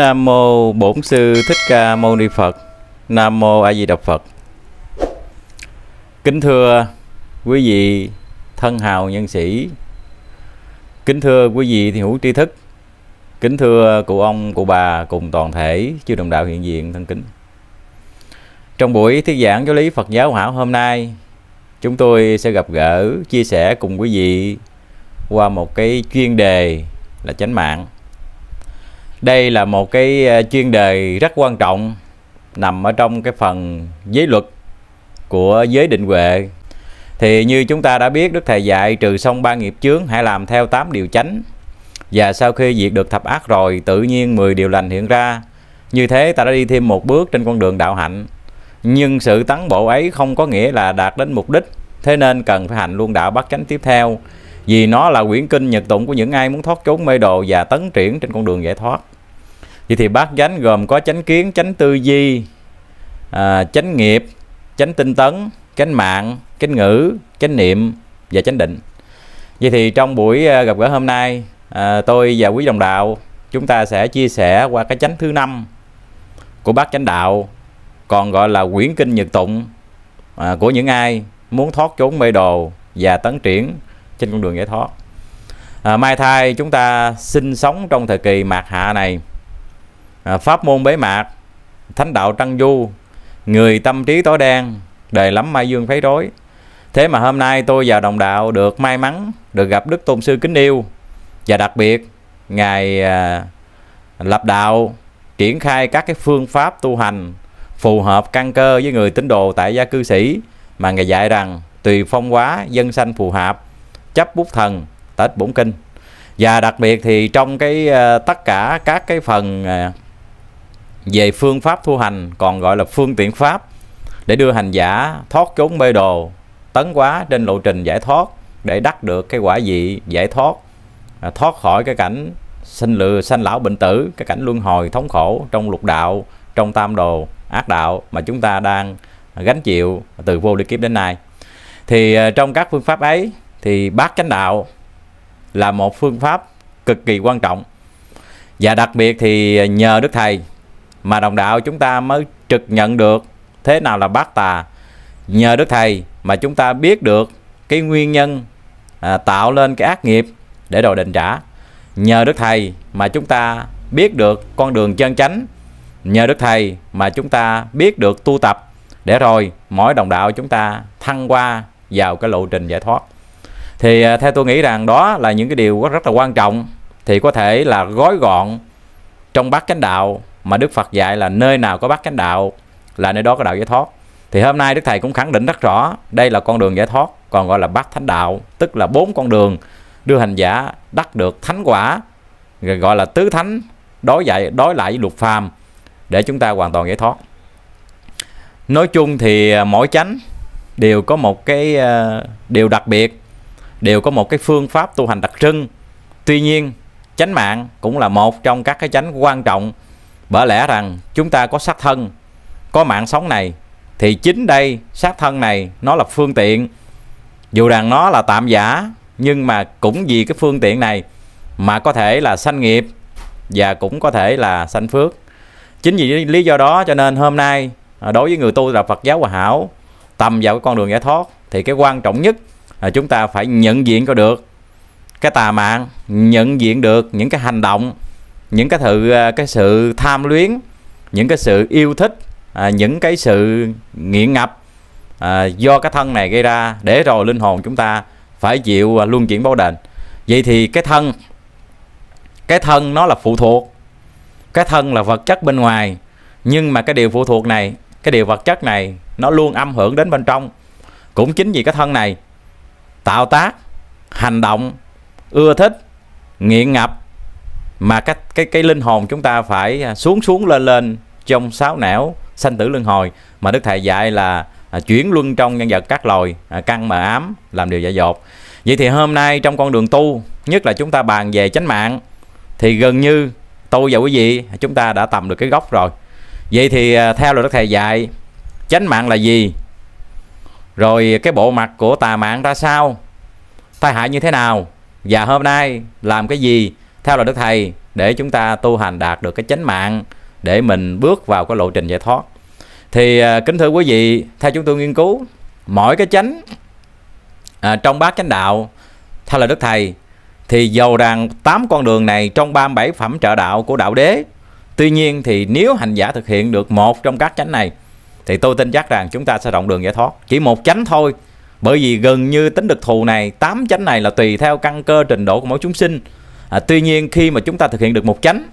Nam mô Bổn sư Thích Ca Mâu Ni Phật. Nam mô A Di Đà Phật. Kính thưa quý vị thân hào nhân sĩ. Kính thưa quý vị thì hữu tri thức. Kính thưa cụ ông, cụ bà cùng toàn thể chư đồng đạo hiện diện thân kính. Trong buổi thuyết giảng giáo lý Phật giáo hảo hôm nay, chúng tôi sẽ gặp gỡ, chia sẻ cùng quý vị qua một cái chuyên đề là chánh mạng đây là một cái ờ, chuyên đề rất quan trọng nằm ở trong cái phần giới luật của giới định huệ thì như chúng ta đã biết đức thầy dạy trừ xong ba nghiệp chướng hãy làm theo tám điều chánh và sau khi diệt được thập ác rồi tự nhiên 10 điều lành hiện ra như thế ta đã đi thêm một bước trên con đường đạo hạnh nhưng sự tấn bộ ấy không có nghĩa là đạt đến mục đích thế nên cần phải hành luôn đạo bát chánh tiếp theo vì nó là quyển kinh nhật tụng của những ai muốn thoát chốn mê đồ và tấn triển trên con đường giải thoát vậy thì bát chánh gồm có chánh kiến chánh tư duy à, chánh nghiệp chánh tinh tấn chánh mạng chánh ngữ chánh niệm và chánh định vậy thì trong buổi à, gặp gỡ hôm nay à, tôi và quý đồng đạo chúng ta sẽ chia sẻ qua cái chánh thứ năm của bát chánh đạo còn gọi là quyển kinh nhật tụng à, của những ai muốn thoát chốn mê đồ và tấn triển trên con đường giải thoát à, mai thai chúng ta sinh sống trong thời kỳ mạt hạ này À, pháp môn bế mạc thánh đạo trăng du người tâm trí tối đen đề lắm mai dương phấy rối thế mà hôm nay tôi và đồng đạo được may mắn được gặp đức tôn sư kính yêu và đặc biệt ngài à, lập đạo triển khai các cái phương pháp tu hành phù hợp căn cơ với người tín đồ tại gia cư sĩ mà ngài dạy rằng tùy phong hóa dân sanh phù hợp chấp bút thần tết bổn kinh và đặc biệt thì trong cái à, tất cả các cái phần về phương pháp tu hành còn gọi là phương tiện pháp để đưa hành giả thoát chốn bê đồ tấn quá trên lộ trình giải thoát để đắc được cái quả vị giải thoát à, thoát khỏi cái cảnh sinh lừa sanh lão bệnh tử cái cảnh luân hồi thống khổ trong lục đạo trong tam đồ ác đạo mà chúng ta đang gánh chịu từ vô lượng kiếp đến nay thì à, trong các phương pháp ấy thì bát chánh đạo là một phương pháp cực kỳ quan trọng và đặc biệt thì à, nhờ đức thầy mà đồng đạo chúng ta mới trực nhận được thế nào là bát tà nhờ đức thầy mà chúng ta biết được cái nguyên nhân à, tạo lên cái ác nghiệp để đòi đền trả nhờ đức thầy mà chúng ta biết được con đường chân chánh nhờ đức thầy mà chúng ta biết được tu tập để rồi mỗi đồng đạo chúng ta thăng qua vào cái lộ trình giải thoát thì à, theo tôi nghĩ rằng đó là những cái điều rất là quan trọng thì có thể là gói gọn trong bát chánh đạo mà Đức Phật dạy là nơi nào có bát chánh đạo là nơi đó có đạo giải thoát thì hôm nay Đức Thầy cũng khẳng định rất rõ đây là con đường giải thoát còn gọi là bát thánh đạo tức là bốn con đường đưa hành giả đắc được thánh quả gọi là tứ thánh đối dạy đối lại với luật phàm để chúng ta hoàn toàn giải thoát nói chung thì à, mỗi chánh đều có một cái à, điều đặc biệt đều có một cái phương pháp tu hành đặc trưng tuy nhiên chánh mạng cũng là một trong các cái chánh quan trọng bởi lẽ rằng chúng ta có xác thân có mạng sống này thì chính đây xác thân này nó là phương tiện dù rằng nó là tạm giả nhưng mà cũng vì cái phương tiện này mà có thể là sanh nghiệp và cũng có thể là sanh phước chính vì lý do đó cho nên hôm nay à, đối với người tu là Phật giáo Hòa Hảo tầm vào cái con đường giải thoát thì cái quan trọng nhất là chúng ta phải nhận diện có được cái tà mạng nhận diện được những cái hành động những cái sự à, cái sự tham luyến những cái sự yêu thích à, những cái sự nghiện ngập à, do cái thân này gây ra để rồi linh hồn chúng ta phải chịu à, luân chuyển báo đền vậy thì cái thân cái thân nó là phụ thuộc cái thân là vật chất bên ngoài nhưng mà cái điều phụ thuộc này cái điều vật chất này nó luôn âm hưởng đến bên trong cũng chính vì cái thân này tạo tác hành động ưa thích nghiện ngập mà cái cái cái linh hồn chúng ta phải à, xuống xuống lên lên trong sáu não sanh tử luân hồi mà đức thầy dạy là à, chuyển luân trong nhân vật các loài à, căng mà ám làm điều dạy dột vậy thì hôm nay trong con đường tu nhất là chúng ta bàn về chánh mạng thì gần như tôi và quý vị chúng ta đã tầm được cái gốc rồi vậy thì à, theo lời đức thầy dạy chánh mạng là gì rồi cái bộ mặt của tà mạng ra sao tai hại như thế nào và hôm nay làm cái gì theo lời đức thầy để chúng ta tu hành đạt được cái chánh mạng để mình bước vào cái lộ trình giải thoát thì à, kính thưa quý vị theo chúng tôi nghiên cứu mỗi cái chánh à, trong bát chánh đạo theo lời đức thầy thì dầu rằng tám con đường này trong 37 phẩm trợ đạo của đạo đế tuy nhiên thì nếu hành giả thực hiện được một trong các chánh này thì tôi tin chắc rằng chúng ta sẽ rộng đường giải thoát chỉ một chánh thôi bởi vì gần như tính được thù này tám chánh này là tùy theo căn cơ trình độ của mỗi chúng sinh à, tuy nhiên khi mà chúng ta thực hiện được một chánh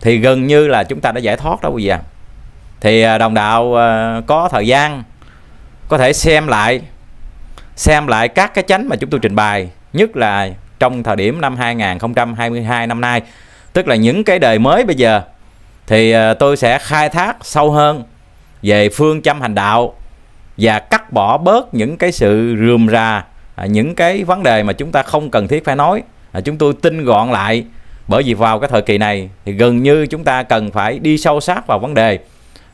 thì gần như là chúng ta đã giải thoát đó quý vị ạ thì à, đồng đạo à, có thời gian có thể xem lại xem lại các cái chánh mà chúng tôi trình bày nhất là trong thời điểm năm 2022 năm nay tức là những cái đời mới bây giờ thì à, tôi sẽ khai thác sâu hơn về phương châm hành đạo và cắt bỏ bớt những cái sự rườm rà à, những cái vấn đề mà chúng ta không cần thiết phải nói à, chúng tôi tinh gọn lại bởi vì vào cái thời kỳ này thì gần như chúng ta cần phải đi sâu sát vào vấn đề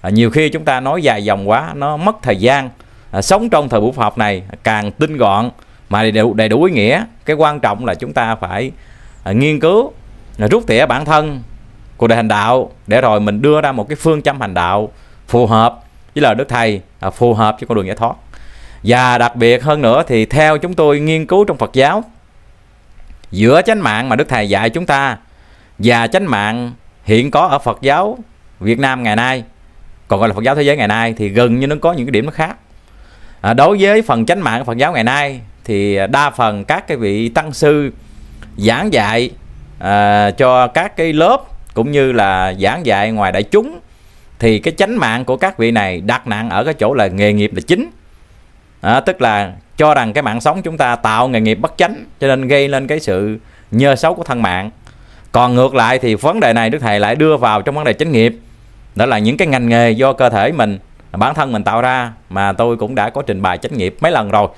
à, nhiều khi chúng ta nói dài dòng quá nó mất thời gian à, sống trong thời buổi học này càng tinh gọn mà đầy đủ, đầy đủ ý nghĩa cái quan trọng là chúng ta phải à, nghiên cứu à, rút tỉa bản thân của đời hành đạo để rồi mình đưa ra một cái phương châm hành đạo phù hợp với lời đức thầy à, phù hợp với con đường giải thoát và đặc biệt hơn nữa thì theo chúng tôi nghiên cứu trong phật giáo giữa chánh mạng mà đức thầy dạy chúng ta và chánh mạng hiện có ở phật giáo việt nam ngày nay còn gọi là phật giáo thế giới ngày nay thì gần như nó có những cái điểm nó khác à, đối với phần chánh mạng phật giáo ngày nay thì đa phần các cái vị tăng sư giảng dạy à, cho các cái lớp cũng như là giảng dạy ngoài đại chúng thì cái chánh mạng của các vị này đặt nặng ở cái chỗ là nghề nghiệp là chính à, tức là cho rằng cái mạng sống chúng ta tạo nghề nghiệp bất chánh cho nên gây lên cái sự nhờ xấu của thân mạng còn ngược lại thì vấn đề này đức thầy lại đưa vào trong vấn đề chánh nghiệp đó là những cái ngành nghề do cơ thể mình bản thân mình tạo ra mà tôi cũng đã có trình bày chánh nghiệp mấy lần rồi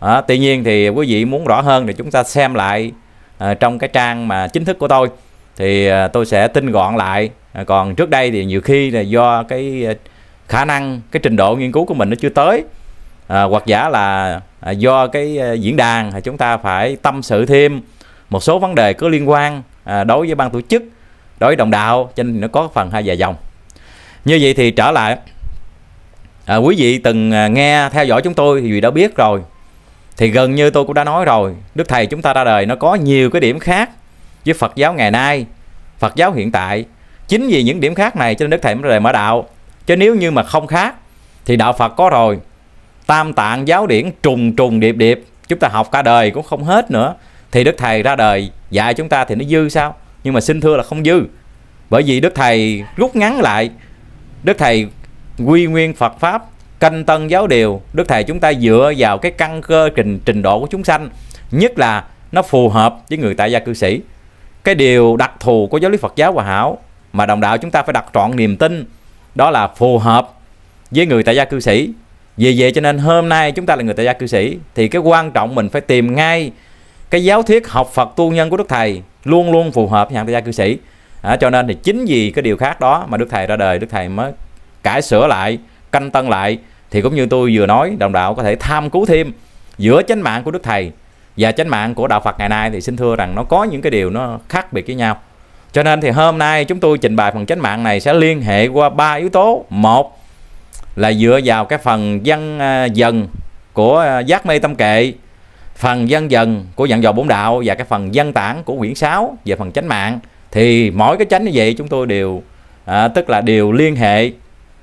à, tuy nhiên thì quý vị muốn rõ hơn thì chúng ta xem lại à, trong cái trang mà chính thức của tôi thì à, tôi sẽ tinh gọn lại à, còn trước đây thì nhiều khi là do cái khả năng cái trình độ nghiên cứu của mình nó chưa tới à, hoặc giả là à, do cái à, diễn đàn thì chúng ta phải tâm sự thêm một số vấn đề có liên quan à, đối với ban tổ chức đối với đồng đạo cho nên nó có phần hai dài dòng như vậy thì trở lại à, quý vị từng à, nghe theo dõi chúng tôi thì quý đã biết rồi thì gần như tôi cũng đã nói rồi đức thầy chúng ta ra đời nó có nhiều cái điểm khác với phật giáo ngày nay phật giáo hiện tại chính vì những điểm khác này cho nên đức thầy mới đề mở đạo chứ nếu như mà không khác thì đạo phật có rồi tam tạng giáo điển trùng trùng điệp điệp chúng ta học cả đời cũng không hết nữa thì đức thầy ra đời dạy chúng ta thì nó dư sao nhưng mà xin thưa là không dư bởi vì đức thầy rút ngắn lại đức thầy quy nguyên phật pháp canh tân giáo điều đức thầy chúng ta dựa vào cái căn cơ trình trình độ của chúng sanh nhất là nó phù hợp với người tại gia cư sĩ cái điều đặc thù của giáo lý phật giáo hòa hảo mà đồng đạo chúng ta phải đặt trọn niềm tin đó là phù hợp với người tại gia cư sĩ vì vậy cho nên hôm nay chúng ta là người tại gia cư sĩ thì cái quan trọng mình phải tìm ngay cái giáo thuyết học Phật tu nhân của Đức Thầy luôn luôn phù hợp với nhà tại gia cư sĩ. À, cho nên thì chính vì cái điều khác đó mà Đức Thầy ra đời, Đức Thầy mới cải sửa lại, canh tân lại thì cũng như tôi vừa nói, đồng đạo có thể tham cứu thêm giữa chánh mạng của Đức Thầy và chánh mạng của Đạo Phật ngày nay thì xin thưa rằng nó có những cái điều nó khác biệt với nhau. Cho nên thì hôm nay chúng tôi trình bày phần chánh mạng này sẽ liên hệ qua ba yếu tố. Một là dựa vào cái phần dân à, dần của à, giác mê tâm kệ phần dân dần của dặn dò bốn đạo và cái phần dân tản của quyển sáu về phần chánh mạng thì mỗi cái chánh như vậy chúng tôi đều à, tức là đều liên hệ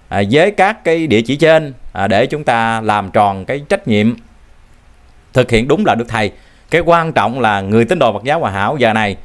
à, với các cái địa chỉ trên à, để chúng ta làm tròn cái trách nhiệm thực hiện đúng là đức thầy cái quan trọng là người tín đồ Phật giáo Hòa Hảo giờ này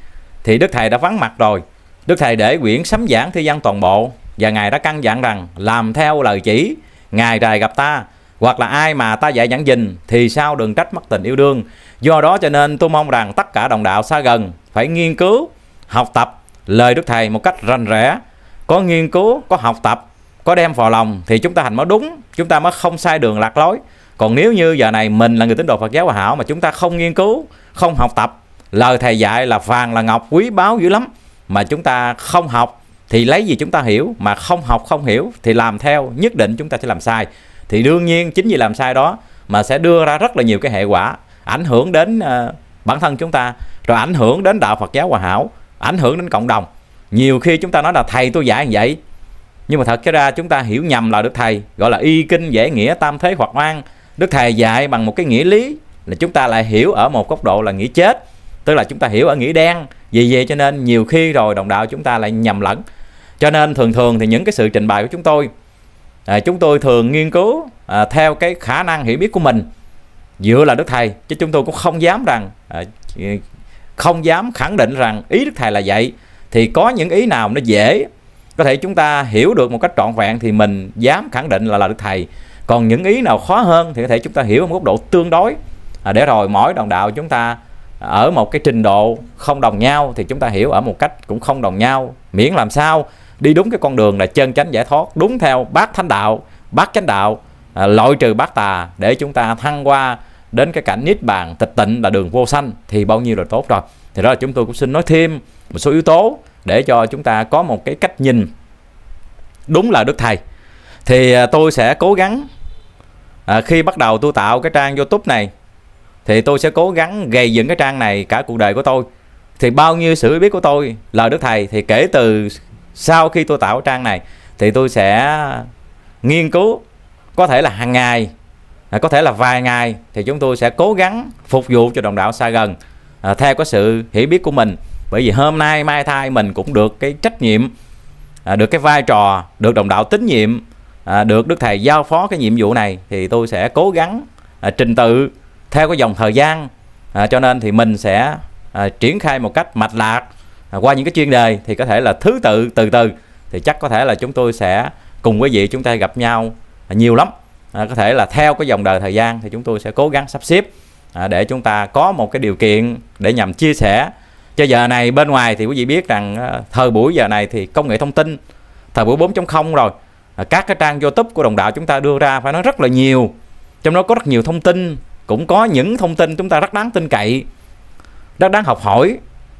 thì đức thầy đã vắng mặt rồi đức thầy để quyển sấm giảng thi gian toàn bộ và Ngài đã căn dặn rằng làm theo lời chỉ Ngài trời gặp ta hoặc là ai mà ta dạy nhẫn dình thì sao đừng trách mất tình yêu đương. Do đó cho nên tôi mong rằng tất cả đồng đạo xa gần phải nghiên cứu, học tập lời Đức Thầy một cách rành rẽ, có nghiên cứu, có học tập, có đem vào lòng thì chúng ta hành mới đúng, chúng ta mới không sai đường lạc lối. Còn nếu như giờ này mình là người tín đồ Phật giáo Hòa Hảo mà chúng ta không nghiên cứu, không học tập, lời Thầy dạy là vàng là ngọc quý báu dữ lắm mà chúng ta không học thì lấy gì chúng ta hiểu mà không học không hiểu thì làm theo nhất định chúng ta sẽ làm sai thì đương nhiên chính vì làm sai đó mà sẽ đưa ra rất là nhiều cái hệ quả ảnh hưởng đến ờ, bản thân chúng ta rồi ảnh hưởng đến đạo Phật giáo Hòa Hảo ảnh hưởng đến cộng đồng nhiều khi chúng ta nói là thầy tôi dạy như vậy nhưng mà thật ra chúng ta hiểu nhầm là đức thầy gọi là y kinh dễ nghĩa tam thế hoặc oan đức thầy dạy bằng một cái nghĩa lý là chúng ta lại hiểu ở một góc độ là nghĩa chết tức là chúng ta hiểu ở nghĩa đen vì vậy cho nên nhiều khi rồi đồng đạo chúng ta lại nhầm lẫn cho nên thường thường thì những cái sự trình bày của chúng tôi à, chúng tôi thường nghiên cứu à, theo cái khả năng hiểu biết của mình dựa là đức thầy chứ chúng tôi cũng không dám rằng à, không dám khẳng định rằng ý đức thầy là vậy thì có những ý nào nó dễ có thể chúng ta hiểu được một cách trọn vẹn thì mình dám khẳng định là là đức thầy còn những ý nào khó hơn thì có thể chúng ta hiểu ở một góc độ tương đối à, để rồi mỗi đồng đạo chúng ta ở một cái trình độ không đồng nhau thì chúng ta hiểu ở một cách cũng không đồng nhau miễn làm sao đi đúng cái con đường là chân chánh giải thoát đúng theo bát thánh đạo bát chánh đạo à, loại trừ bát tà để chúng ta thăng qua đến cái cảnh niết bàn tịch tịnh là đường vô sanh thì bao nhiêu là tốt rồi thì đó là chúng tôi cũng xin nói thêm một số yếu tố để cho chúng ta có một cái cách nhìn đúng là đức thầy thì à, tôi sẽ cố gắng à, khi bắt đầu tôi tạo cái trang youtube này thì tôi sẽ cố gắng gây dựng cái trang này cả cuộc đời của tôi thì bao nhiêu sự biết của tôi là đức thầy thì kể từ sau khi tôi tạo trang này thì tôi sẽ nghiên cứu có thể là hàng ngày à, có thể là vài ngày thì chúng tôi sẽ cố gắng phục vụ cho đồng đạo xa gần à, theo cái sự hiểu biết của mình bởi vì hôm nay mai thai mình cũng được cái trách nhiệm à, được cái vai trò được đồng đạo tín nhiệm được đức thầy giao phó cái nhiệm vụ này thì tôi sẽ cố gắng trình tự theo cái dòng thời gian cho nên thì mình sẽ triển khai một cách mạch lạc À, qua những cái chuyên đề thì có thể là thứ tự từ từ thì chắc có thể là chúng tôi sẽ cùng quý vị chúng ta gặp nhau à, nhiều lắm à, có thể là theo cái dòng đời thời gian thì chúng tôi sẽ cố gắng sắp xếp à, để chúng ta có một cái điều kiện để nhằm chia sẻ cho giờ này bên ngoài thì quý vị biết rằng à, thời buổi giờ này thì công nghệ thông tin thời buổi 4.0 rồi à, các cái trang YouTube của đồng đạo chúng ta đưa ra phải nói rất là nhiều trong đó có rất nhiều thông tin cũng có những thông tin chúng ta rất đáng tin cậy rất đáng học hỏi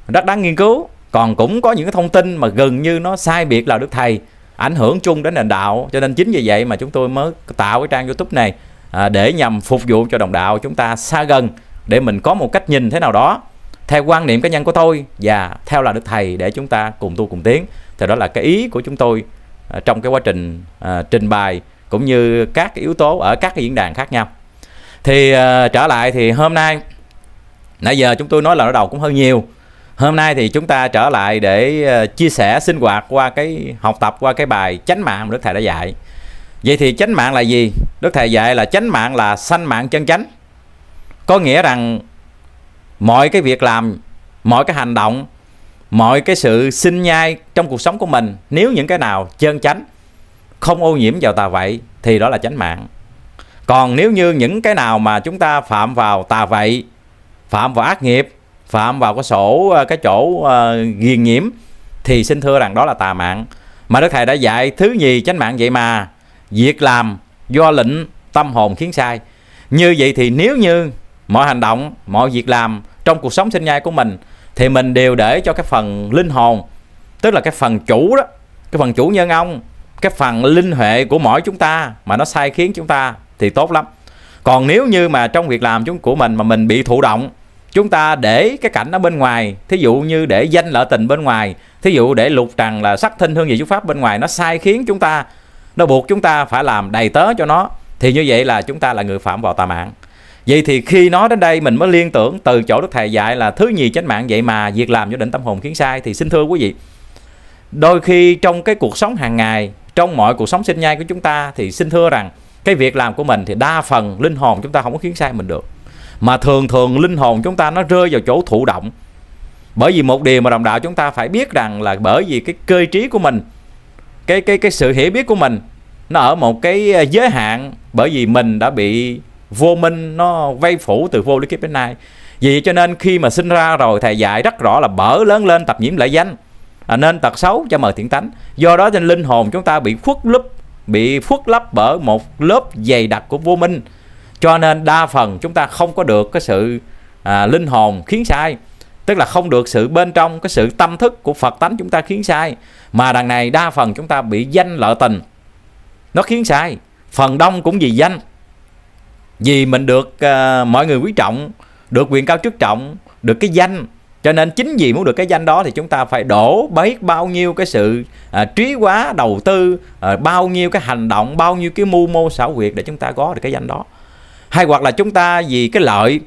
rất đáng nghiên cứu còn cũng có những cái thông tin mà gần như nó sai biệt là đức thầy ảnh hưởng chung đến nền đạo cho nên chính vì vậy mà chúng tôi mới tạo cái trang youtube này à, để nhằm phục vụ cho đồng đạo chúng ta xa gần để mình có một cách nhìn thế nào đó theo quan niệm cá nhân của tôi và theo là đức thầy để chúng ta cùng tu cùng tiến thì đó là cái ý của chúng tôi à, trong cái quá trình à, trình bày cũng như các yếu tố ở các cái diễn đàn khác nhau thì à, trở lại thì hôm nay nãy giờ chúng tôi nói là nó đầu cũng hơi nhiều Hôm nay thì chúng ta trở lại để ờ, chia sẻ sinh hoạt qua cái học tập qua cái bài chánh mạng Đức Thầy đã dạy. Vậy thì chánh mạng là gì? Đức Thầy dạy là chánh mạng là sanh mạng chân chánh. Có nghĩa rằng mọi cái việc làm, mọi cái hành động, mọi cái sự sinh nhai trong cuộc sống của mình nếu những cái nào chân chánh không ô nhiễm vào tà vậy thì đó là chánh mạng còn nếu như những cái nào mà chúng ta phạm vào tà vậy phạm vào ác nghiệp phạm vào cái sổ ờ, cái chỗ ờ, ghiền nhiễm thì xin thưa rằng đó là tà mạng mà đức thầy đã dạy thứ nhì chánh mạng vậy mà việc làm do lệnh tâm hồn khiến sai như vậy thì nếu như mọi hành động mọi việc làm trong cuộc sống sinh nhai của mình thì mình đều để cho cái phần linh hồn tức là cái phần chủ đó cái phần chủ nhân ông cái phần linh huệ của mỗi chúng ta mà nó sai khiến chúng ta thì tốt lắm còn nếu như mà trong việc làm chúng của mình mà mình bị thụ động chúng ta để cái cảnh ở bên ngoài thí dụ như để danh lợi tình bên ngoài thí dụ để lục trần là sắc thinh hương vị chúc pháp bên ngoài nó sai khiến chúng ta nó buộc chúng ta phải làm đầy tớ cho nó thì như vậy là chúng ta là người phạm vào tà mạng vậy thì khi nó đến đây mình mới liên tưởng từ chỗ đức thầy dạy là thứ nhì chánh mạng vậy mà việc làm cho định tâm hồn khiến sai thì xin thưa quý vị đôi khi trong cái cuộc sống hàng ngày trong mọi cuộc sống sinh nhai của chúng ta thì xin thưa rằng cái việc làm của mình thì đa phần linh hồn chúng ta không có khiến sai mình được mà thường thường linh hồn chúng ta nó rơi vào chỗ thụ động bởi vì một điều mà đồng đạo chúng ta phải biết rằng là bởi vì cái cơ trí của mình cái cái cái sự hiểu biết của mình nó ở một cái à, giới hạn bởi vì mình đã bị vô minh nó vây phủ từ vô lý kiếp đến nay vì cho nên khi mà sinh ra rồi thầy dạy rất rõ là bở lớn lên tập nhiễm lại danh à, nên tật xấu cho mời thiện tánh do đó nên linh hồn chúng ta bị khuất lấp bị khuất lấp bởi một lớp dày đặc của vô minh cho nên đa phần chúng ta không có được cái sự à, linh hồn khiến sai tức là không được sự bên trong cái sự tâm thức của phật tánh chúng ta khiến sai mà đằng này đa phần chúng ta bị danh lợi tình nó khiến sai phần đông cũng vì danh vì mình được à, mọi người quý trọng được quyền cao chức trọng được cái danh cho nên chính vì muốn được cái danh đó thì chúng ta phải đổ biết bao nhiêu cái sự à, trí quá đầu tư à, bao nhiêu cái hành động bao nhiêu cái mưu mô xảo quyệt để chúng ta có được cái danh đó hay hoặc là chúng ta vì cái lợi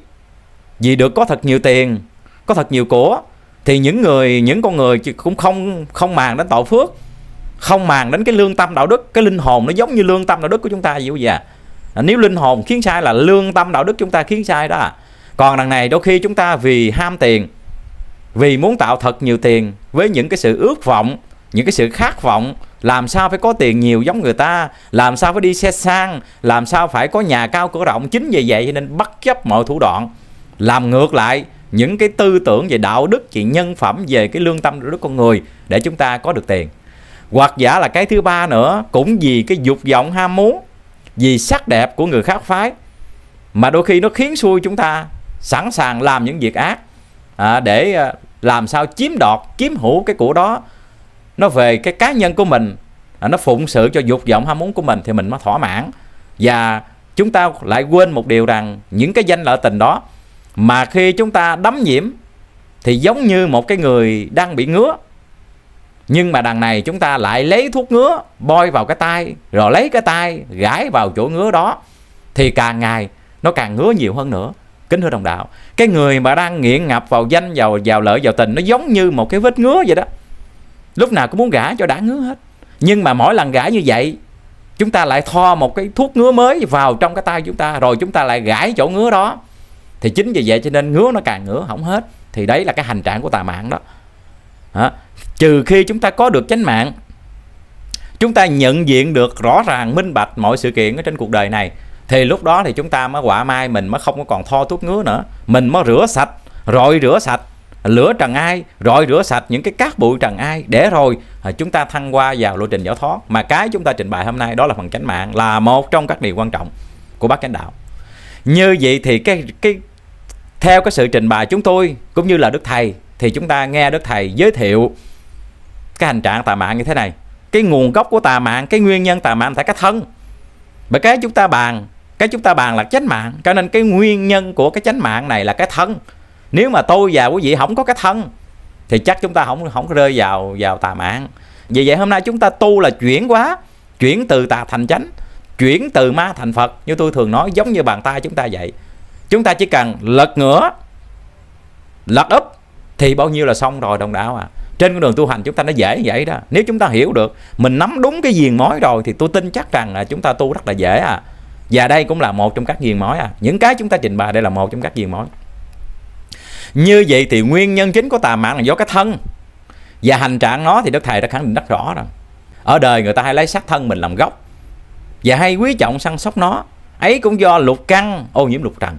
vì được có thật nhiều tiền có thật nhiều của thì những người những con người cũng không không màng đến tội phước không màng đến cái lương tâm đạo đức cái linh hồn nó giống như lương tâm đạo đức của chúng ta gì à? nếu linh hồn khiến sai là lương tâm đạo đức chúng ta khiến sai đó à. còn đằng này đôi khi chúng ta vì ham tiền vì muốn tạo thật nhiều tiền với những cái sự ước vọng những cái sự khát vọng làm sao phải có tiền nhiều giống người ta làm sao phải đi xe sang làm sao phải có nhà cao cửa rộng chính vì vậy nên bất chấp mọi thủ đoạn làm ngược lại những cái tư tưởng về đạo đức về nhân phẩm về cái lương tâm của con người để chúng ta có được tiền hoặc giả là cái thứ ba nữa cũng vì cái dục vọng ham muốn vì sắc đẹp của người khác phái mà đôi khi nó khiến xui chúng ta sẵn sàng làm những việc ác à, để à, làm sao chiếm đoạt chiếm hữu cái của đó nó về cái cá nhân của mình à, nó phụng sự cho dục vọng ham muốn của mình thì mình mới thỏa mãn và chúng ta lại quên một điều rằng những cái danh lợi tình đó mà khi chúng ta đắm nhiễm thì giống như một cái người đang bị ngứa nhưng mà đằng này chúng ta lại lấy thuốc ngứa bôi vào cái tay rồi lấy cái tay gãi vào chỗ ngứa đó thì càng ngày nó càng ngứa nhiều hơn nữa kính thưa đồng đạo cái người mà đang nghiện ngập vào danh vào vào lợi vào tình nó giống như một cái vết ngứa vậy đó lúc nào cũng muốn gã cho đã ngứa hết nhưng mà mỗi lần gã như vậy chúng ta lại thoa một cái thuốc ngứa mới vào trong cái tay chúng ta rồi chúng ta lại gãi chỗ ngứa đó thì chính vì vậy cho nên ngứa nó càng ngứa không hết thì đấy là cái hành trạng của tà mạng đó Hả? trừ khi chúng ta có được chánh mạng chúng ta nhận diện được rõ ràng minh bạch mọi sự kiện ở trên cuộc đời này thì lúc đó thì chúng ta mới quả mai mình mới không có còn thoa thuốc ngứa nữa mình mới rửa sạch rồi rửa sạch lửa trần ai rồi rửa sạch những cái cát bụi trần ai để rồi à, chúng ta thăng qua vào lộ trình giải thoát mà cái chúng ta trình bày hôm nay đó là phần chánh mạng là một trong các điều quan trọng của bác chánh đạo như vậy thì cái cái theo cái sự trình bày chúng tôi cũng như là đức thầy thì chúng ta nghe đức thầy giới thiệu cái hành trạng tà mạng như thế này cái nguồn gốc của tà mạng cái nguyên nhân tà mạng tại cái thân bởi cái chúng ta bàn cái chúng ta bàn là chánh mạng cho nên cái nguyên nhân của cái chánh mạng này là cái thân nếu mà tôi và quý vị không có cái thân thì chắc chúng ta không không rơi vào vào tà mạng vì vậy hôm nay chúng ta tu là chuyển quá chuyển từ tà thành chánh chuyển từ ma thành phật như tôi thường nói giống như bàn tay chúng ta vậy chúng ta chỉ cần lật ngửa lật úp thì bao nhiêu là xong rồi đồng đạo à trên con đường tu hành chúng ta nó dễ vậy đó nếu chúng ta hiểu được mình nắm đúng cái viền mối rồi thì tôi tin chắc rằng là chúng ta tu rất là dễ à và đây cũng là một trong các viền mối à những cái chúng ta trình bày đây là một trong các viền mối như vậy thì nguyên nhân chính của tà mạng là do cái thân và hành trạng nó thì đức thầy đã khẳng định rất rõ rồi ở đời người ta hay lấy xác thân mình làm gốc và hay quý trọng săn sóc nó ấy cũng do lục căn ô nhiễm lục trần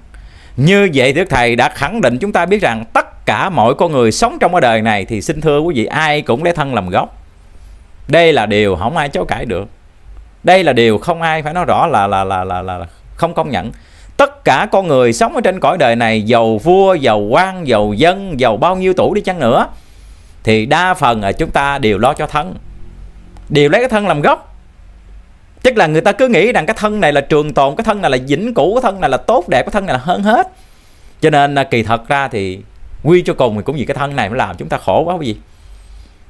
như vậy đức thầy đã khẳng định chúng ta biết rằng tất cả mọi con người sống trong cái đời này thì xin thưa quý vị ai cũng lấy thân làm gốc đây là điều không ai chối cãi được đây là điều không ai phải nói rõ là là là là, là không công nhận tất cả con người sống ở trên cõi đời này giàu vua giàu quan giàu dân giàu bao nhiêu tuổi đi chăng nữa thì đa phần là chúng ta đều lo cho thân đều lấy cái thân làm gốc tức là người ta cứ nghĩ rằng cái thân này là trường tồn cái thân này là vĩnh cửu cái thân này là tốt đẹp cái thân này là hơn hết cho nên à, kỳ thật ra thì quy cho cùng thì cũng vì cái thân này mới làm chúng ta khổ quá quý vị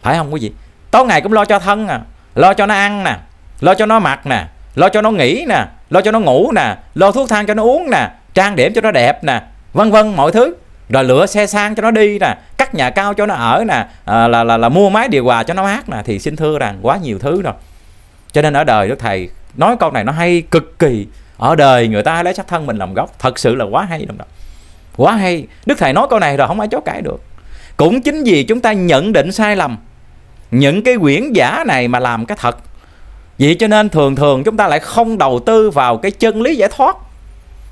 phải không quý vị tối ngày cũng lo cho thân à lo cho nó ăn nè lo cho nó mặc nè lo cho nó nghỉ nè lo cho nó ngủ nè lo thuốc thang cho nó uống nè trang điểm cho nó đẹp nè vân vân mọi thứ rồi lựa xe sang cho nó đi nè cắt nhà cao cho nó ở nè à, là, là là mua máy điều hòa cho nó mát nè thì xin thưa rằng quá nhiều thứ rồi cho nên ở đời đó thầy nói câu này nó hay cực kỳ ở đời người ta lấy sắc thân mình làm gốc thật sự là quá hay đồng đó quá hay đức thầy nói câu này rồi không ai chối cãi được cũng chính vì chúng ta nhận định sai lầm những cái quyển giả này mà làm cái thật vậy cho nên thường thường chúng ta lại không đầu tư vào cái chân lý giải thoát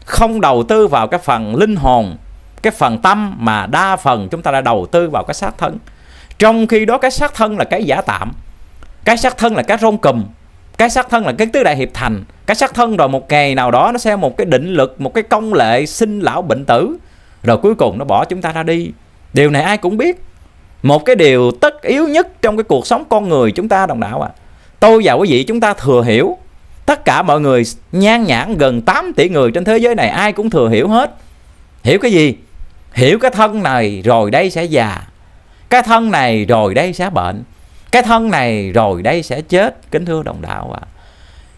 không đầu tư vào cái phần linh hồn cái phần tâm mà đa phần chúng ta đã đầu tư vào cái xác thân trong khi đó cái xác thân là cái giả tạm cái xác thân là cái rong cùm cái xác thân là cái tứ đại hiệp thành cái xác thân rồi một ngày nào đó nó sẽ một cái định lực một cái công lệ sinh lão bệnh tử rồi cuối cùng nó bỏ chúng ta ra đi điều này ai cũng biết một cái điều tất yếu nhất trong cái cuộc sống con người chúng ta đồng đạo ạ à tôi và quý vị chúng ta thừa hiểu tất cả mọi người nhan nhãn gần 8 tỷ người trên thế giới này ai cũng thừa hiểu hết hiểu cái gì hiểu cái thân này rồi đây sẽ già cái thân này rồi đây sẽ bệnh cái thân này rồi đây sẽ chết kính thưa đồng đạo ạ à.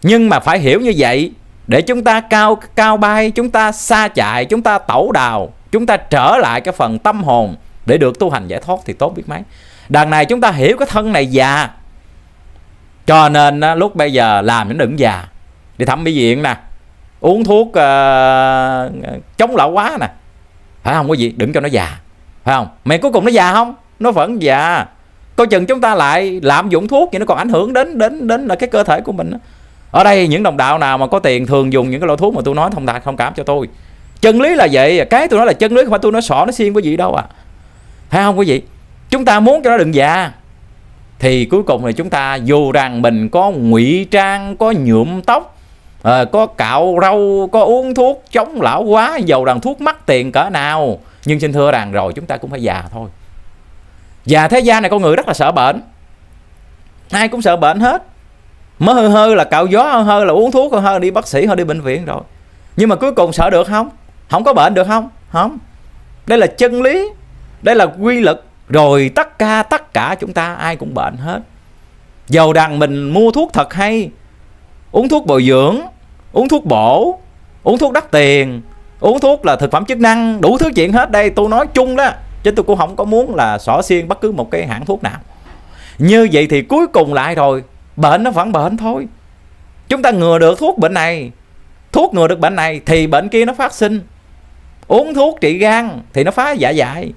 nhưng mà phải hiểu như vậy để chúng ta cao cao bay chúng ta xa chạy chúng ta tẩu đào chúng ta trở lại cái phần tâm hồn để được tu hành giải thoát thì tốt biết mấy đằng này chúng ta hiểu cái thân này già cho nên á, lúc bây giờ làm những đừng già đi thăm mỹ viện nè uống thuốc uh, chống lão quá nè phải không quý gì đừng cho nó già phải không mày cuối cùng nó già không nó vẫn già coi chừng chúng ta lại lạm dụng thuốc thì nó còn ảnh hưởng đến đến đến là cái cơ thể của mình ở đây những đồng đạo nào mà có tiền thường dùng những cái loại thuốc mà tôi nói thông đạt thông cảm cho tôi chân lý là vậy cái tôi nói là chân lý không phải tôi nói sỏ nó xiên cái gì đâu à phải không quý vị chúng ta muốn cho nó đừng già thì cuối cùng thì chúng ta dù rằng mình có ngụy trang có nhuộm tóc ờ, có cạo râu có uống thuốc chống lão quá dầu rằng thuốc mắc tiền cỡ nào nhưng xin thưa rằng rồi chúng ta cũng phải già thôi già thế gian này con người rất là sợ bệnh ai cũng sợ bệnh hết mới hơi hơi là cạo gió hơi hơi là uống thuốc hơi hơi đi bác sĩ hơi đi bệnh viện rồi nhưng mà cuối cùng sợ được không không có bệnh được không không đây là chân lý đây là quy luật rồi tất cả tất cả chúng ta ai cũng bệnh hết dầu đằng mình mua thuốc thật hay uống thuốc bồi dưỡng uống thuốc bổ uống thuốc đắt tiền uống thuốc là thực phẩm chức năng đủ thứ chuyện hết đây tôi nói chung đó chứ tôi cũng không có muốn là xỏ xiên bất cứ một cái hãng thuốc nào như vậy thì cuối cùng lại rồi bệnh nó vẫn bệnh thôi chúng ta ngừa được thuốc bệnh này thuốc ngừa được bệnh này thì bệnh kia nó phát sinh uống thuốc trị gan thì nó phá dạ dày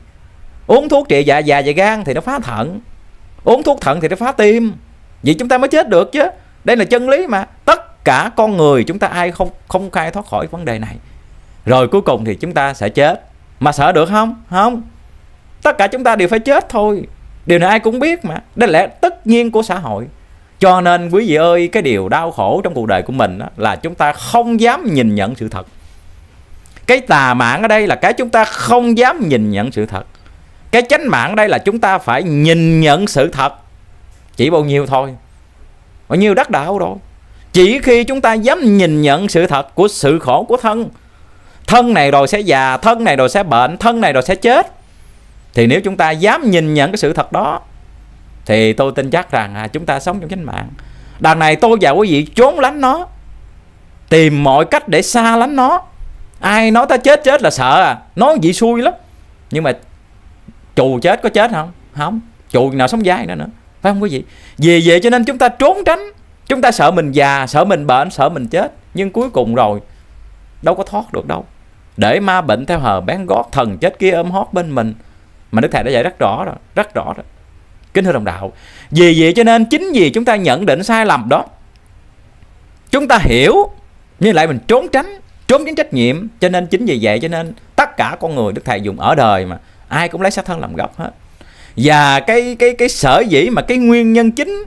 uống thuốc trị dạ già dạ, dạ gan thì nó phá thận uống thuốc thận thì nó phá tim vậy chúng ta mới chết được chứ đây là chân lý mà tất cả con người chúng ta ai không không khai thoát khỏi vấn đề này rồi cuối cùng thì chúng ta sẽ chết mà sợ được không không tất cả chúng ta đều phải chết thôi điều này ai cũng biết mà đây là tất nhiên của xã hội cho nên quý vị ơi cái điều đau khổ trong cuộc đời của mình đó, là chúng ta không dám nhìn nhận sự thật cái tà mạng ở đây là cái chúng ta không dám nhìn nhận sự thật cái chánh mạng đây là chúng ta phải nhìn nhận sự thật chỉ bao nhiêu thôi bao nhiêu đắc đạo rồi chỉ khi chúng ta dám nhìn nhận sự thật của sự khổ của thân thân này rồi sẽ già thân này rồi sẽ bệnh thân này rồi sẽ chết thì nếu chúng ta dám nhìn nhận cái sự thật đó thì tôi tin chắc rằng à, chúng ta sống trong chánh mạng đằng này tôi và quý vị trốn lánh nó tìm mọi cách để xa lánh nó ai nói ta chết chết là sợ à nói gì xui lắm nhưng mà chù chết có chết không không chù nào sống dai nữa nữa phải không quý vị vì vậy cho nên chúng ta trốn tránh chúng ta sợ mình già sợ mình bệnh sợ mình chết nhưng cuối cùng rồi đâu có thoát được đâu để ma bệnh theo hờ bán gót thần chết kia ôm hót bên mình mà đức thầy đã dạy rất rõ rồi rất rõ rồi kính thưa đồng đạo vì vậy cho nên chính vì chúng ta nhận định sai lầm đó chúng ta hiểu nhưng lại mình trốn tránh trốn tránh trách nhiệm cho nên chính vì vậy cho nên tất cả con người đức thầy dùng ở đời mà ai cũng lấy sát thân làm gốc hết và cái cái cái sở dĩ mà cái nguyên nhân chính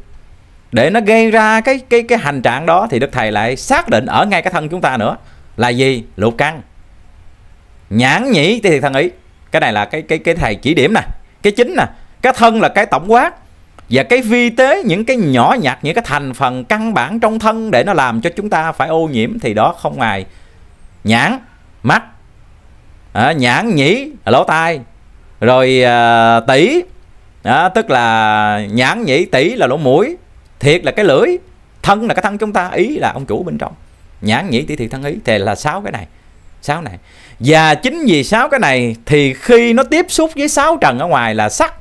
để nó gây ra cái cái cái hành trạng đó thì đức thầy lại xác định ở ngay cái thân chúng ta nữa là gì lục căn nhãn nhĩ thì thầy thân ý cái này là cái cái cái thầy chỉ điểm nè cái chính nè cái thân là cái tổng quát và cái vi tế những cái nhỏ nhặt những cái thành phần căn bản trong thân để nó làm cho chúng ta phải ô nhiễm thì đó không ngoài nhãn mắt à, nhãn nhĩ lỗ tai rồi à, tỷ đó, tức là nhãn nhĩ tỷ là lỗ mũi thiệt là cái lưỡi thân là cái thân chúng ta ý là ông chủ bên trong nhãn nhĩ tỷ thiệt thân ý thì là sáu cái này sáu này và chính vì sáu cái này thì khi nó tiếp xúc với sáu trần ở ngoài là sắc